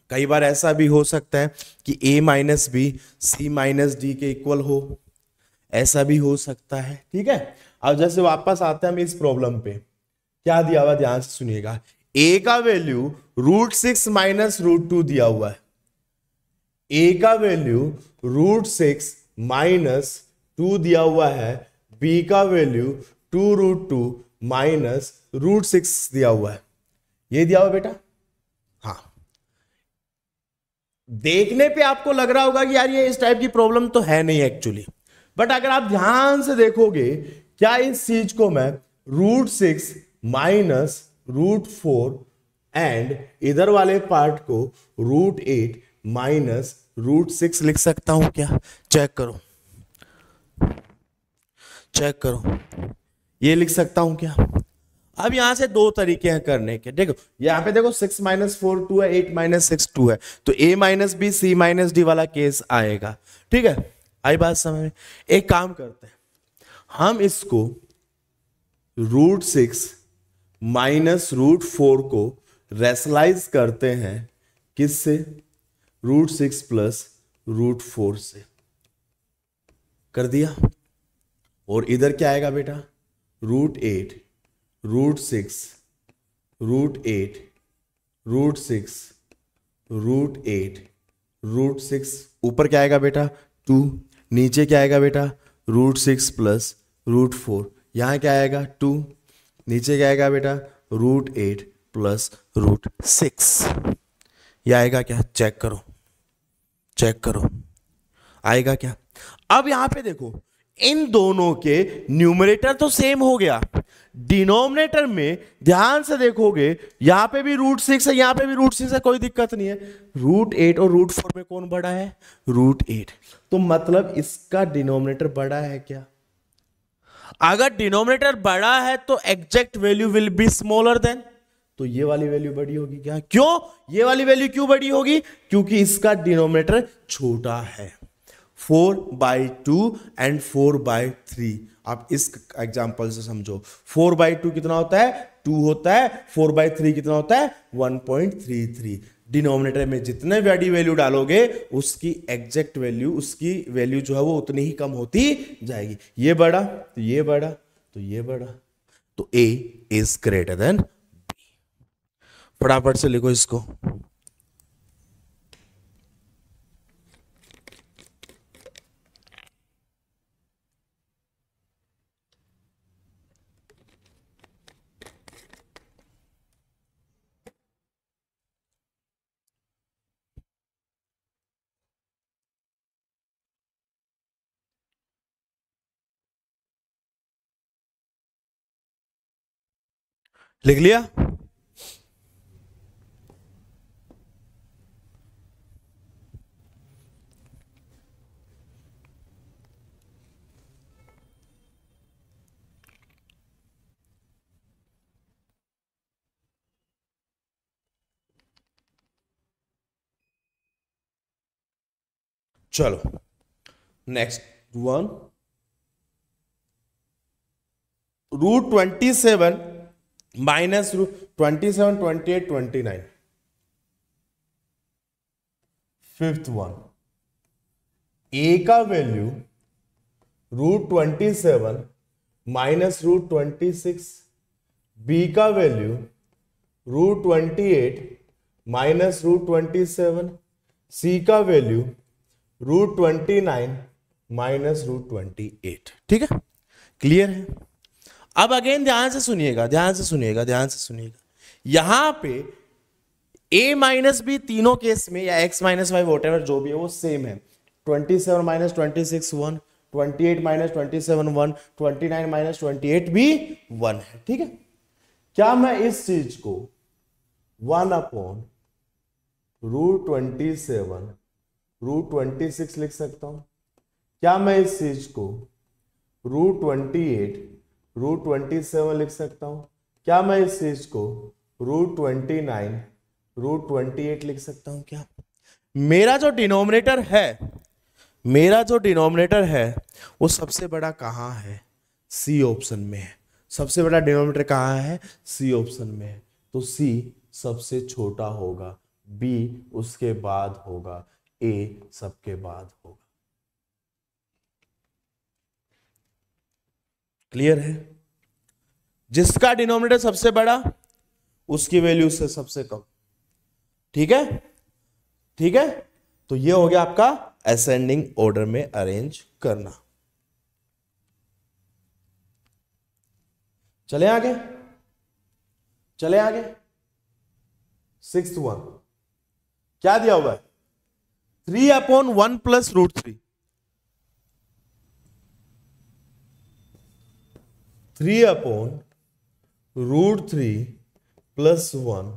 कई बार ऐसा भी हो सकता है कि A minus B C minus D के इक्वल हो ऐसा भी हो सकता है ठीक है अब जैसे वापस आते हैं हम इस प्रॉब्लम पे क्या दिया हुआ ध्यान से सुनिएगा ए का value root six minus root two दिया हुआ है ए का value root six minus two दिया हुआ है बी का value two root two minus root six दिया हुआ है ये दिया हुआ बेटा देखने पे आपको लग रहा होगा कि यार ये इस टाइप की प्रॉब्लम तो है नहीं एक्चुअली बट अगर आप ध्यान से देखोगे क्या इस चीज को मैं root six minus root four and इधर वाले पार्ट को root eight minus root six लिख सकता हूं क्या चेक करो चेक करो ये लिख सकता हूं क्या अब यहां से दो तरीके हैं करने के देखो यहां पे देखो सिक्स माइनस फोर टू है एट माइनस सिक्स टू है तो ए minus B C minus D वाला केस आएगा ठीक है आई बात समझ में एक काम करते हैं हम इसको root six minus root four को रेसलाइज करते हैं किससे root six plus root four से कर दिया और इधर क्या आएगा बेटा root eight root six root eight root six root eight root six ऊपर क्या आएगा बेटा टू नीचे क्या आएगा बेटा root six plus root four यहाँ क्या आएगा टू नीचे क्या आएगा बेटा root eight plus root six यह आएगा क्या चेक करो चेक करो आएगा क्या अब यहां पे देखो इन दोनों के न्यूमरेटर तो सेम हो गया डिनोमिनेटर में ध्यान से देखोगे यहां पे भी रूट सिक्स है यहां पे भी रूट सिक्स है कोई दिक्कत नहीं है रूट एट और रूट फोर में कौन बड़ा है रूट एट तो मतलब इसका डिनोमिनेटर बड़ा है क्या अगर डिनोमिनेटर बड़ा है तो exact value will be smaller than तो ये वाली वैल्यू बड़ी होगी क्या क्यों ये वाली वैल्यू क्यों बड़ी होगी क्योंकि इसका डिनोमिनेटर छोटा है four by two and four by three आप इस एग्जाम्पल से समझो फोर बाई टू कितना होता है टू होता है फोर बाई थ्री कितना होता है one point three three denominator में जितने वैडी वैल्यू डालोगे उसकी एग्जैक्ट वैल्यू उसकी वैल्यू जो है वो उतनी ही कम होती जाएगी ये बड़ा तो ये बड़ा तो ये बड़ा तो A is greater than B फटाफट से लिखो इसको लिख लिया चलो next one root twenty seven minus twenty seven twenty eight twenty nine fifth one A का value root twenty seven minus root twenty six B का value root twenty eight minus root twenty seven C का value root twenty nine minus root twenty eight ठीक है clear है अब again ध्यान से सुनिएगा ध्यान से सुनिएगा ध्यान से सुनिएगा यहां पे ए माइनस बी तीनों केस में या एक्स माइनस वाई वोट जो भी है वो सेम है twenty seven minus twenty six one twenty eight minus twenty seven one twenty nine minus twenty eight भी वन है ठीक है क्या मैं इस चीज को one upon root twenty seven root twenty six लिख सकता हूं क्या मैं इस चीज को root twenty eight root twenty seven लिख सकता हूँ क्या मैं इस चीज को root twenty nine root twenty eight लिख सकता हूँ क्या मेरा जो डिनोमिनेटर है मेरा जो डिनोमिनेटर है वो सबसे बड़ा कहाँ है सी ऑप्शन में है सबसे बड़ा डिनोमिनेटर कहाँ है सी ऑप्शन में है तो सी सबसे छोटा होगा बी उसके बाद होगा ए सबके बाद होगा क्लियर है जिसका डिनोमिनेटर सबसे बड़ा उसकी वैल्यू से सबसे कम ठीक है ठीक है तो ये हो गया आपका असेंडिंग ऑर्डर में अरेंज करना चले आगे चले आगे सिक्स वन क्या दिया हुआ है three upon one plus root three three upon root three plus one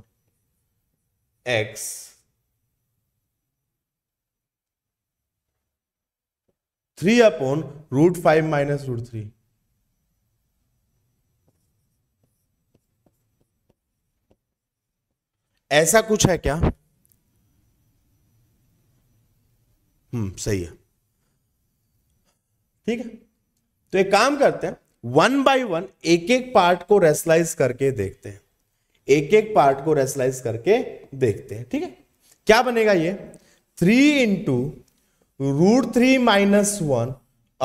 X three upon root five minus root three ऐसा कुछ है क्या हम्म सही है ठीक है तो एक काम करते हैं वन बाय वन एक एक पार्ट को रेसलाइज करके देखते हैं एक एक पार्ट को रेसलाइज करके देखते हैं ठीक है क्या बनेगा ये three into root three minus one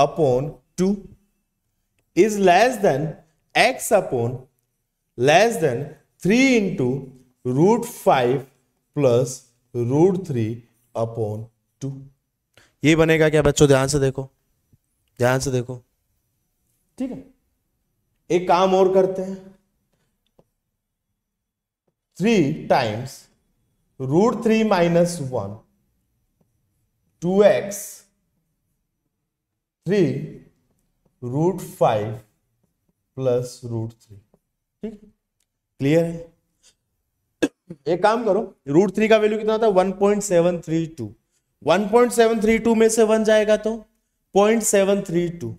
upon two is less than X upon less than three into root five plus root three upon two ये बनेगा क्या बच्चों ध्यान से देखो ध्यान से देखो ठीक है एक काम और करते हैं three times root three minus one two X three root five plus root three ठीक है क्लियर है एक काम करो रूट थ्री का वैल्यू कितना था one point seven three two one point seven three two में से वन जाएगा तो point seven three two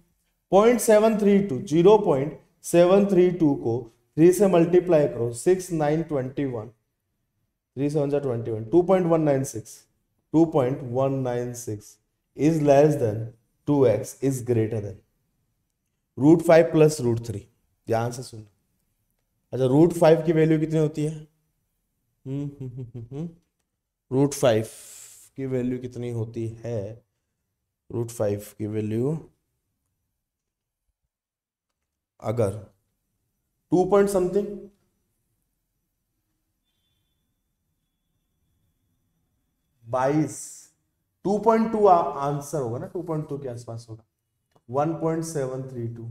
point seven three two zero point seven three two को थ्री से मल्टीप्लाई करो six nine twenty one three seven जो twenty one two point one nine six two point one nine six is less than two X is greater than root five plus root three ध्यान से सुन अच्छा root five की value कितनी होती है root हम्म, five हम्म, हम्म, की value कितनी होती है रूट फाइव की वैल्यू अगर टू पॉइंट समथिंग बाईस टू पॉइंट टू आंसर होगा ना टू पॉइंट टू के आसपास होगा one point seven three two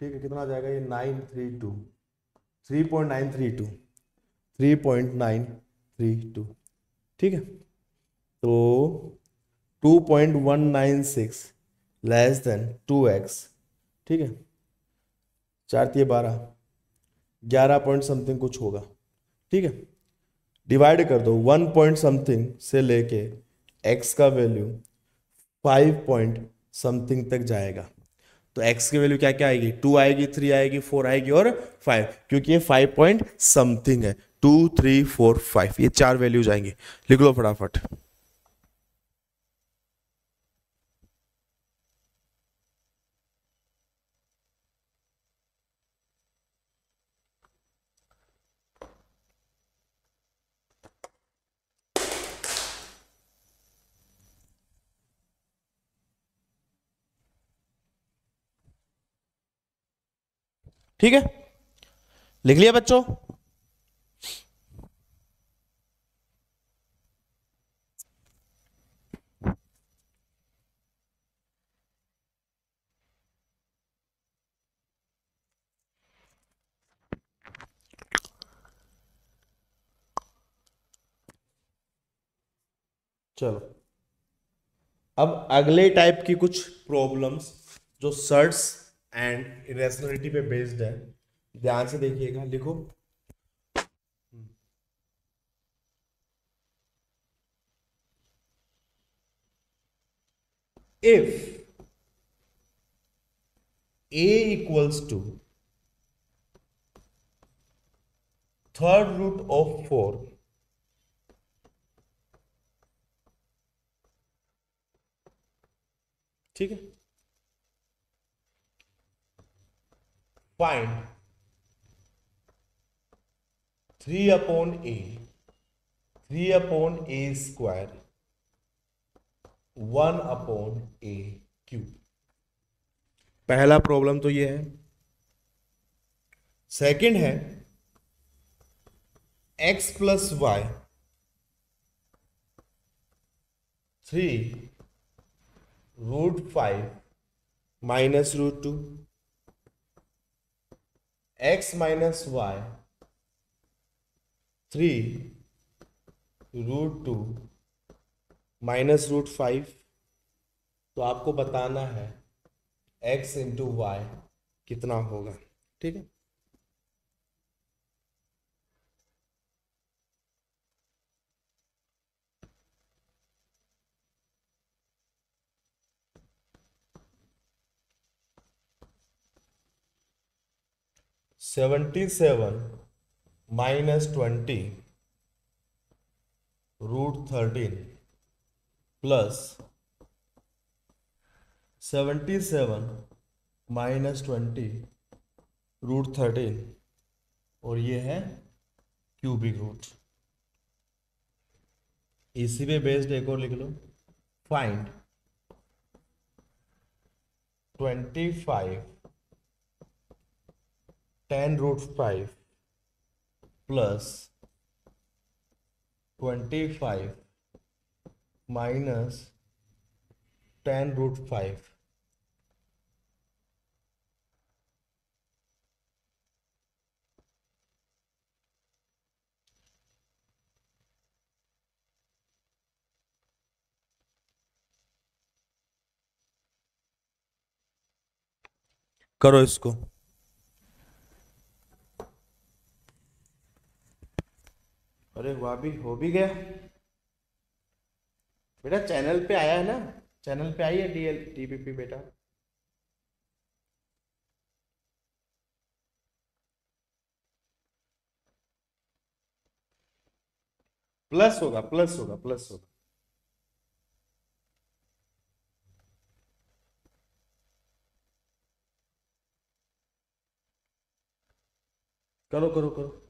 ठीक है कितना आ जाएगा ये nine three two three point nine three two three point nine three two ठीक है तो two point one nine six less than two X ठीक है चार तीय बारह ग्यारह पॉइंट समथिंग कुछ होगा ठीक है डिवाइड कर दो वन पॉइंट समथिंग से लेके एक्स का वैल्यू फाइव पॉइंट समथिंग तक जाएगा तो एक्स की वैल्यू क्या क्या आएगी टू आएगी थ्री आएगी फोर आएगी और फाइव क्योंकि ये फाइव पॉइंट समथिंग है टू थ्री फोर फाइव ये चार वैल्यूज आएंगे लिख लो फटाफट ठीक है लिख लिया बच्चों चलो अब अगले टाइप की कुछ प्रॉब्लम्स जो सर्ट्स एंड इेशनलिटी पे बेस्ड है ध्यान से देखिएगा लिखो if A equals to third root of four ठीक है find 3 upon a 3 upon a square 1 upon a cube पहला प्रॉब्लम तो ये है सेकंड है X plus Y three root five minus root two x minus Y three root two minus root five तो आपको बताना है एक्स इंटू वाई कितना होगा ठीक है seventy seven minus twenty root thirteen plus seventy seven minus twenty root thirteen और ये है क्यूबिक रूट इसी पे बेस्ड एक और लिख लो find twenty five ten root five plus twenty five minus ten root five करो इसको अरे हुआ भी हो भी गया बेटा चैनल पे आया है ना चैनल पे आई है डीएल टीपीपी बेटा प्लस होगा प्लस होगा प्लस होगा करो करो करो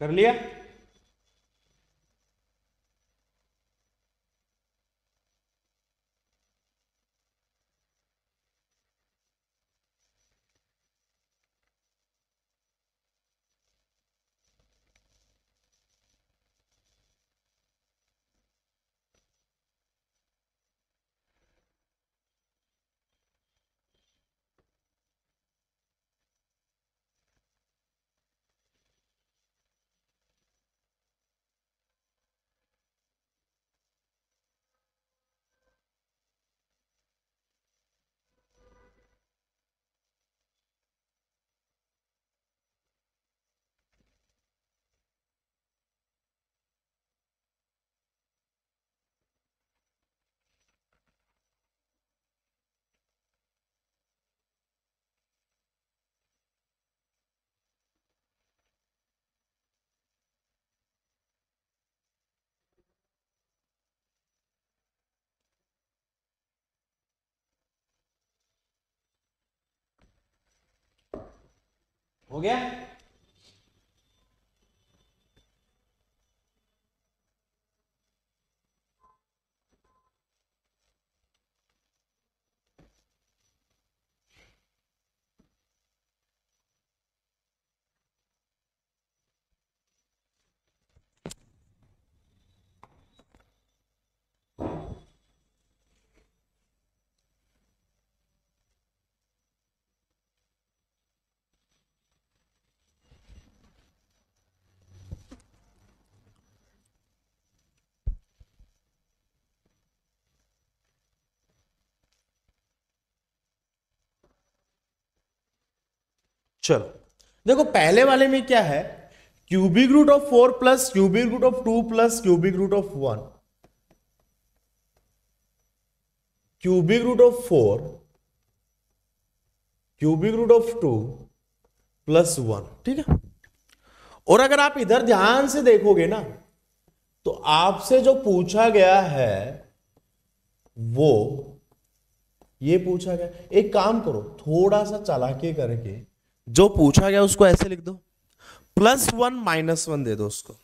कर लिया हो गया चलो देखो पहले वाले में क्या है cubic root of four plus cubic root of two plus cubic root of one cubic root of four cubic root of two plus one ठीक है और अगर आप इधर ध्यान से देखोगे ना तो आपसे जो पूछा गया है वो ये पूछा गया एक काम करो थोड़ा सा चालाकी करके जो पूछा गया उसको ऐसे लिख दो प्लस वन माइनस वन दे दो उसको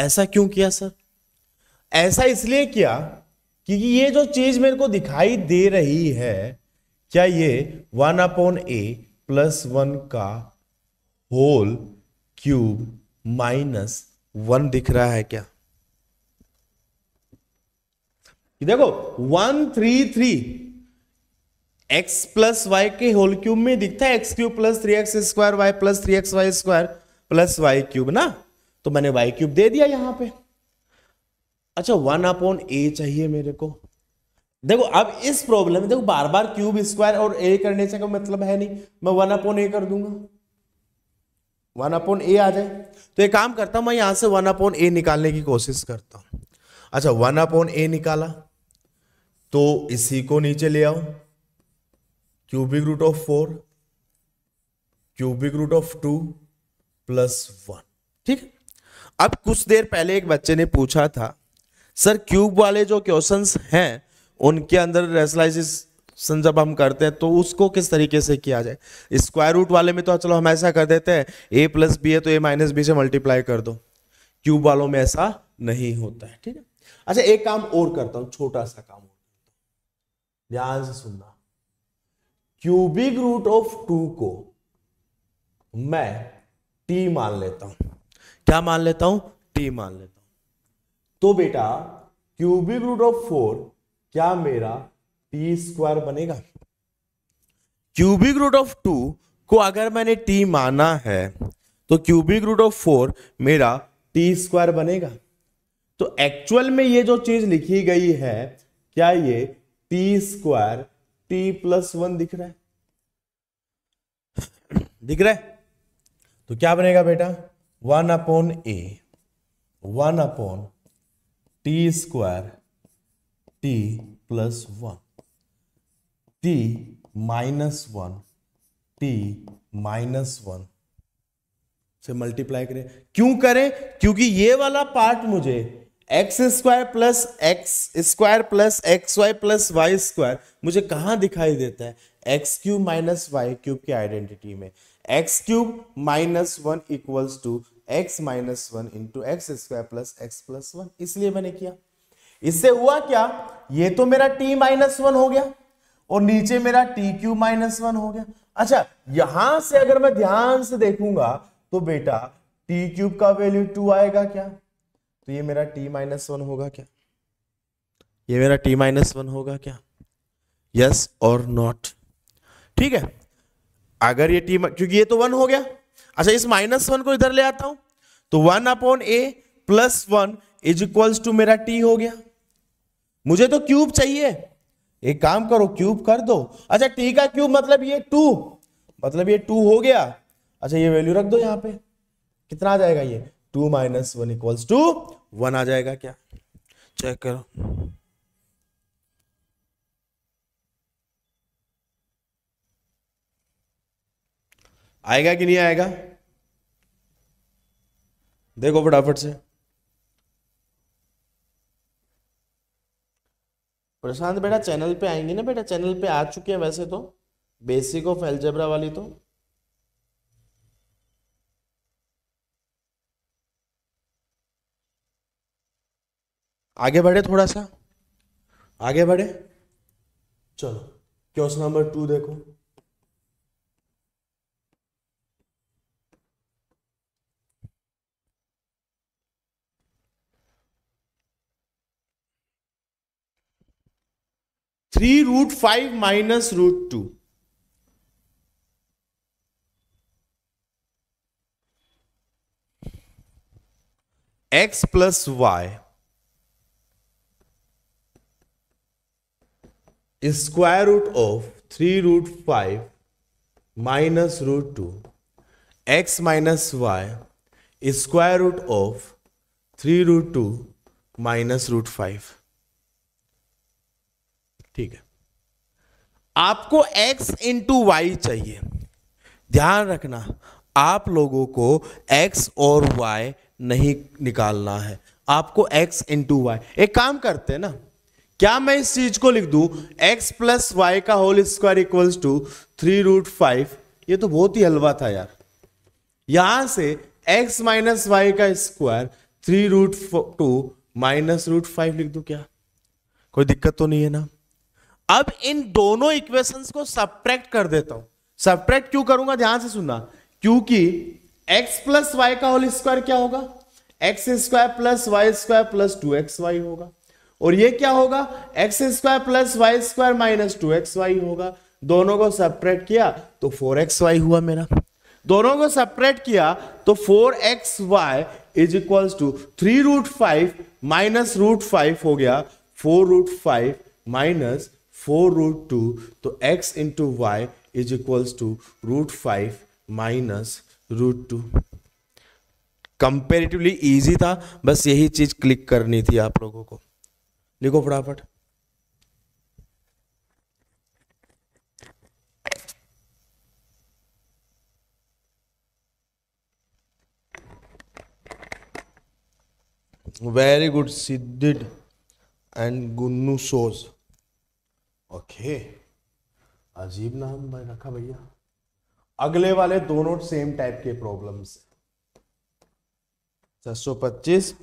ऐसा क्यों किया सर ऐसा इसलिए किया क्योंकि ये जो चीज मेरे को दिखाई दे रही है क्या ये one upon a plus one का होल क्यूब माइनस वन दिख रहा है क्या देखो one three three x plus y के होल क्यूब में दिखता है x cube plus three x square y plus three x y square plus y cube ना तो मैंने वाई क्यूब दे दिया यहां पे अच्छा वन अपॉन ए चाहिए मेरे को देखो अब इस प्रॉब्लम में देखो बार बार क्यूब स्क्वायर और ए करने से मतलब है नहीं मैं वन अपॉन ए कर दूंगा वन अपॉन ए आ जाए तो एक काम करता हूं मैं यहां से वन अपॉन ए निकालने की कोशिश करता हूं अच्छा वन अपॉन ए निकाला तो इसी को नीचे ले आओ cubic root of four cubic root of two plus one ठीक है अब कुछ देर पहले एक बच्चे ने पूछा था सर क्यूब वाले जो क्वेश्चन हैं उनके अंदर रेसलाइजेशन जब हम करते हैं तो उसको किस तरीके से किया जाए स्क्वायर रूट वाले में तो चलो हम ऐसा कर देते हैं ए प्लस बी है तो ए माइनस बी से मल्टीप्लाई कर दो क्यूब वालों में ऐसा नहीं होता है ठीक है अच्छा एक काम और करता हूँ छोटा सा काम और करता हूँ ध्यान से सुनना क्यूबिक रूट ऑफ टू को मैं टी मान लेता हूं क्या मान लेता हूं टी मान लेता हूं तो बेटा क्यूबिक रूट ऑफ फोर क्या मेरा टी स्क्वायर बनेगा क्यूबिक रूट ऑफ टू को अगर मैंने टी माना है तो क्यूबिक रूट ऑफ फोर मेरा टी स्क्वायर बनेगा तो एक्चुअल में ये जो चीज लिखी गई है क्या ये t square t plus one दिख रहा है दिख रहा है तो क्या बनेगा बेटा one upon a one upon t square t plus one t minus one t minus one से मल्टीप्लाई करें क्यों करें क्योंकि ये वाला पार्ट मुझे x square plus x square plus x y plus y square मुझे कहाँ दिखाई देता है x cube minus y cube की आइडेंटिटी में x cube minus one equals to x minus one into x square plus x plus one इसलिए मैंने किया इससे हुआ क्या ये तो मेरा t माइनस वन हो गया और नीचे मेरा टी क्यू माइनस वन हो गया अच्छा यहां से अगर मैं ध्यान से देखूंगा तो बेटा टी क्यूब का वैल्यू टू आएगा क्या तो ये मेरा टी माइनस वन होगा क्या ये मेरा टी माइनस वन होगा क्या यस और नॉट ठीक है अगर ये टी क्योंकि ये तो वन हो गया अच्छा इस माइनस वन को इधर ले आता हूं तो one upon a plus one is equals to मेरा टी हो गया मुझे तो क्यूब चाहिए एक काम करो क्यूब कर दो अच्छा टी का क्यूब मतलब ये टू मतलब ये टू हो गया अच्छा ये वैल्यू रख दो यहाँ पे कितना आ जाएगा ये two minus one equals to one आ जाएगा क्या चेक करो आएगा कि नहीं आएगा देखो फटाफट से प्रशांत बेटा चैनल पे आएंगे ना बेटा चैनल पे आ चुके हैं वैसे तो बेसिक ऑफ एल्जेब्रा वाली तो आगे बढ़े थोड़ा सा आगे बढ़े चलो क्वेश्चन नंबर टू देखो three root five minus root two x plus y square root of three root five minus root two x minus Y square root of three root two minus root five ठीक है आपको x into Y चाहिए ध्यान रखना आप लोगों को x और y नहीं निकालना है आपको x इंटू वाई एक काम करते हैं ना क्या मैं इस चीज को लिख दू x प्लस वाई का whole square equals to three root five ये तो बहुत ही हलवा था यार यहां से x माइनस वाई का square three root two minus root five लिख दू क्या कोई दिक्कत तो नहीं है ना अब इन दोनों इक्वेशंस को सब्ट्रैक्ट कर देता हूं सब्ट्रैक्ट क्यों करूंगा ध्यान से सुनना क्योंकि x प्लस वाई का होल स्क्वायर क्या होगा x square plus y square plus two x y होगा और ये क्या होगा x square plus y square minus two x y होगा दोनों को सेपरेट किया तो फोर एक्स वाई हुआ मेरा दोनों को सेपरेट किया तो four x y is equal to three root five minus root five हो गया four root five minus four root two तो x into y is equals to root five minus root two comparatively easy था बस यही चीज click करनी थी आप लोगों को लिखो फटाफट वेरी गुड सिद्धिड एंड गुन्नू सोज ओके अजीब नाम भाई रखा भैया अगले वाले दोनों सेम टाइप के प्रॉब्लम्स छह सौ पच्चीस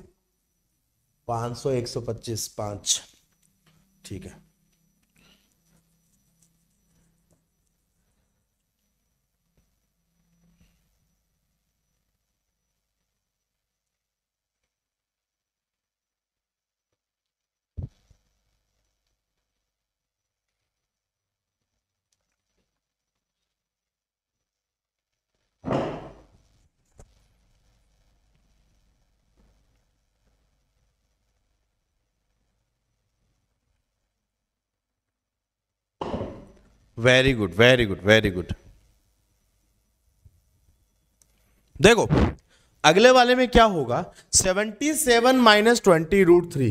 पाँच सौ एक सौ पच्चीस पाँच ठीक है very good very good very good देखो अगले वाले में क्या होगा seventy seven minus twenty root three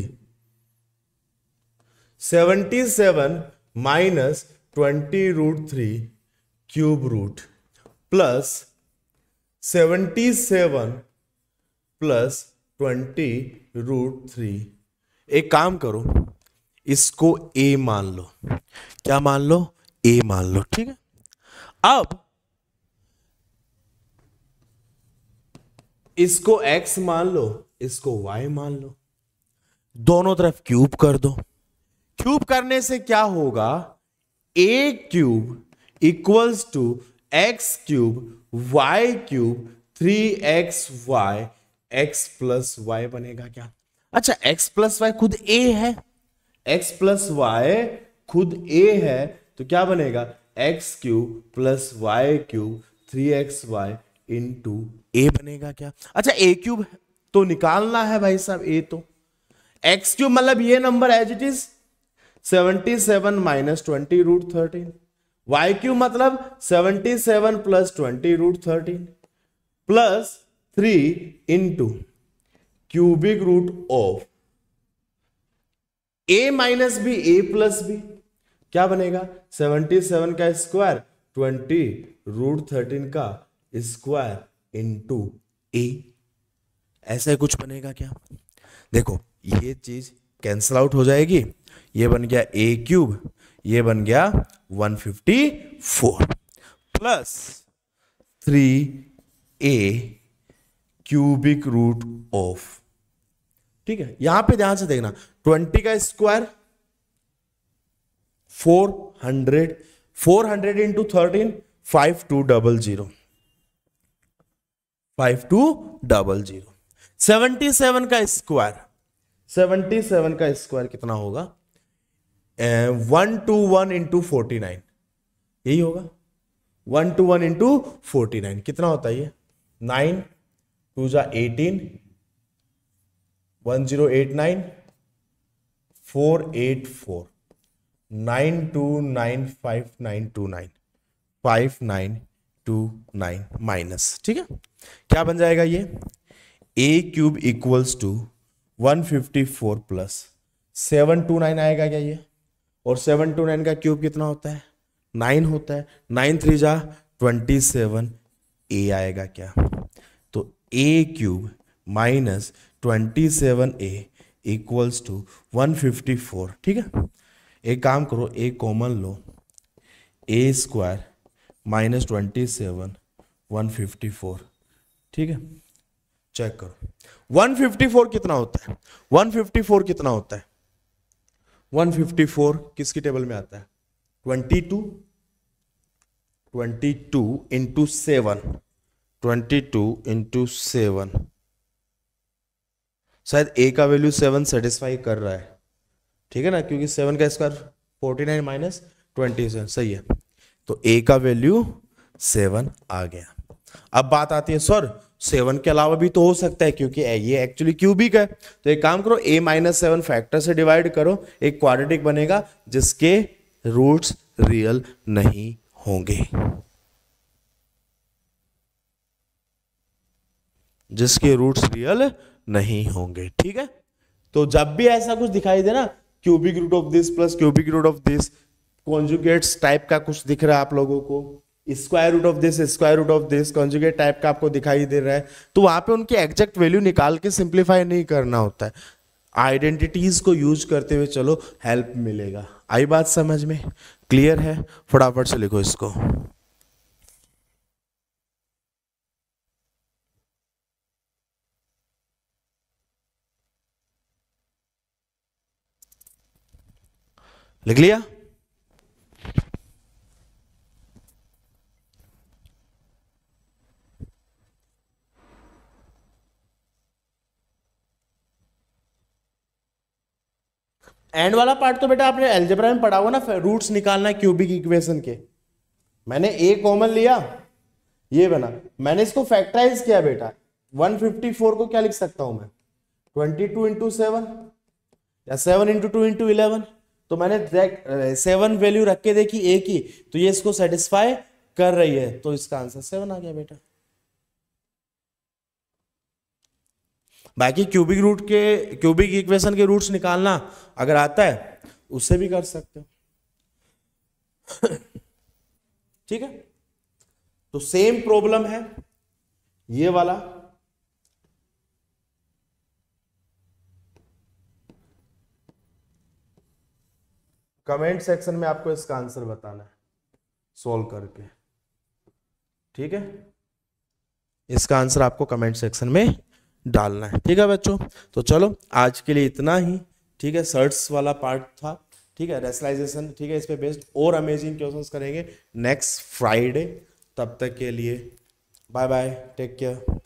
seventy seven minus twenty root three cube root plus seventy seven plus twenty root three एक काम करो इसको ए मान लो क्या मान लो ए मान लो ठीक है अब इसको एक्स मान लो इसको वाई मान लो दोनों तरफ क्यूब कर दो क्यूब करने से क्या होगा a cube equals to x cube y cube three x y x plus y बनेगा क्या अच्छा एक्स प्लस वाई खुद ए है एक्स प्लस वाई खुद ए है तो क्या बनेगा x cube plus y cube three x y into a बनेगा क्या अच्छा ए क्यूब तो निकालना है भाई साहब ए तो एक्स क्यूब मतलब ये number as it is seventy seven minus twenty root thirteen y cube मतलब seventy seven plus twenty root thirteen plus three into cubic root of a minus B A plus B क्या बनेगा seventy seven का square twenty root thirteen का square into a ऐसा कुछ बनेगा क्या देखो ये चीज कैंसल आउट हो जाएगी ये बन गया ए क्यूब ये बन गया 154 plus three a cubic root of ठीक है यहां पे ध्यान से देखना 20 का square four hundred four hundred into thirteen five two double zero five two double zero seventy seven का स्क्वायर सेवेंटी सेवन का स्क्वायर कितना होगा one two one into forty nine यही होगा one two one into forty nine कितना होता है ये नाइन टू जा eighteen one zero eight nine four eight four nine two nine five nine two nine five nine two nine minus ठीक है क्या बन जाएगा ये a cube equals to one fifty four plus seven two nine आएगा क्या ये और सेवन टू नाइन का क्यूब कितना होता है नाइन होता है नाइन थ्री जा ट्वेंटी सेवन ए आएगा क्या तो a cube minus twenty seven a equals to one fifty four ठीक है एक काम करो ए कॉमन लो a square minus twenty seven one fifty four ठीक है चेक करो 154 कितना होता है 154 कितना होता है 154 किसकी टेबल में आता है 22 22 into seven twenty two into seven शायद ए का वैल्यू सेवन सेटिस्फाई कर रहा है ठीक है ना क्योंकि सेवन का square forty nine minus twenty seven सही है तो ए का वैल्यू सेवन आ गया अब बात आती है सर सेवन के अलावा भी तो हो सकता है क्योंकि ये एक्चुअली क्यूबिक है तो एक काम करो ए माइनस सेवन फैक्टर से डिवाइड करो एक क्वाड्रेटिक बनेगा जिसके रूट्स रियल नहीं होंगे जिसके रूट्स रियल नहीं होंगे ठीक है तो जब भी ऐसा कुछ दिखाई देना cubic root of this plus cubic root of this conjugates type का कुछ दिख रहा है आप लोगों को square root of this square root of this conjugate type का आपको दिखाई दे रहा है तो वहां पे उनके एग्जैक्ट वैल्यू निकाल के सिंप्लीफाई नहीं करना होता है आइडेंटिटीज को यूज करते हुए चलो हेल्प मिलेगा आई बात समझ में क्लियर है फटाफट से लिखो इसको लिख लिया एंड वाला पार्ट तो बेटा आपने एल्जेब्रा में पढ़ा हुआ ना रूट्स निकालना क्यूबिक इक्वेशन के मैंने ए कॉमन लिया ये बना मैंने इसको फैक्टराइज किया बेटा 154 को क्या लिख सकता हूं मैं 22 टू इंटू सेवन या seven into two into eleven तो मैंने सेवन वैल्यू रख के देखी ए की तो ये इसको सेटिस्फाई कर रही है तो इसका आंसर सेवन आ गया बेटा बाकी क्यूबिक रूट के क्यूबिक इक्वेशन के रूट्स निकालना अगर आता है उससे भी कर सकते हो ठीक है तो सेम प्रॉब्लम है ये वाला कमेंट सेक्शन में आपको इसका आंसर बताना है सोल्व करके ठीक है इसका आंसर आपको कमेंट सेक्शन में डालना है ठीक है बच्चों तो चलो आज के लिए इतना ही ठीक है सर्ट्स वाला पार्ट था ठीक है रेसलाइजेशन ठीक है इस पर बेस्ड और अमेजिंग क्वेश्चंस करेंगे नेक्स्ट फ्राइडे तब तक के लिए बाय बाय टेक केयर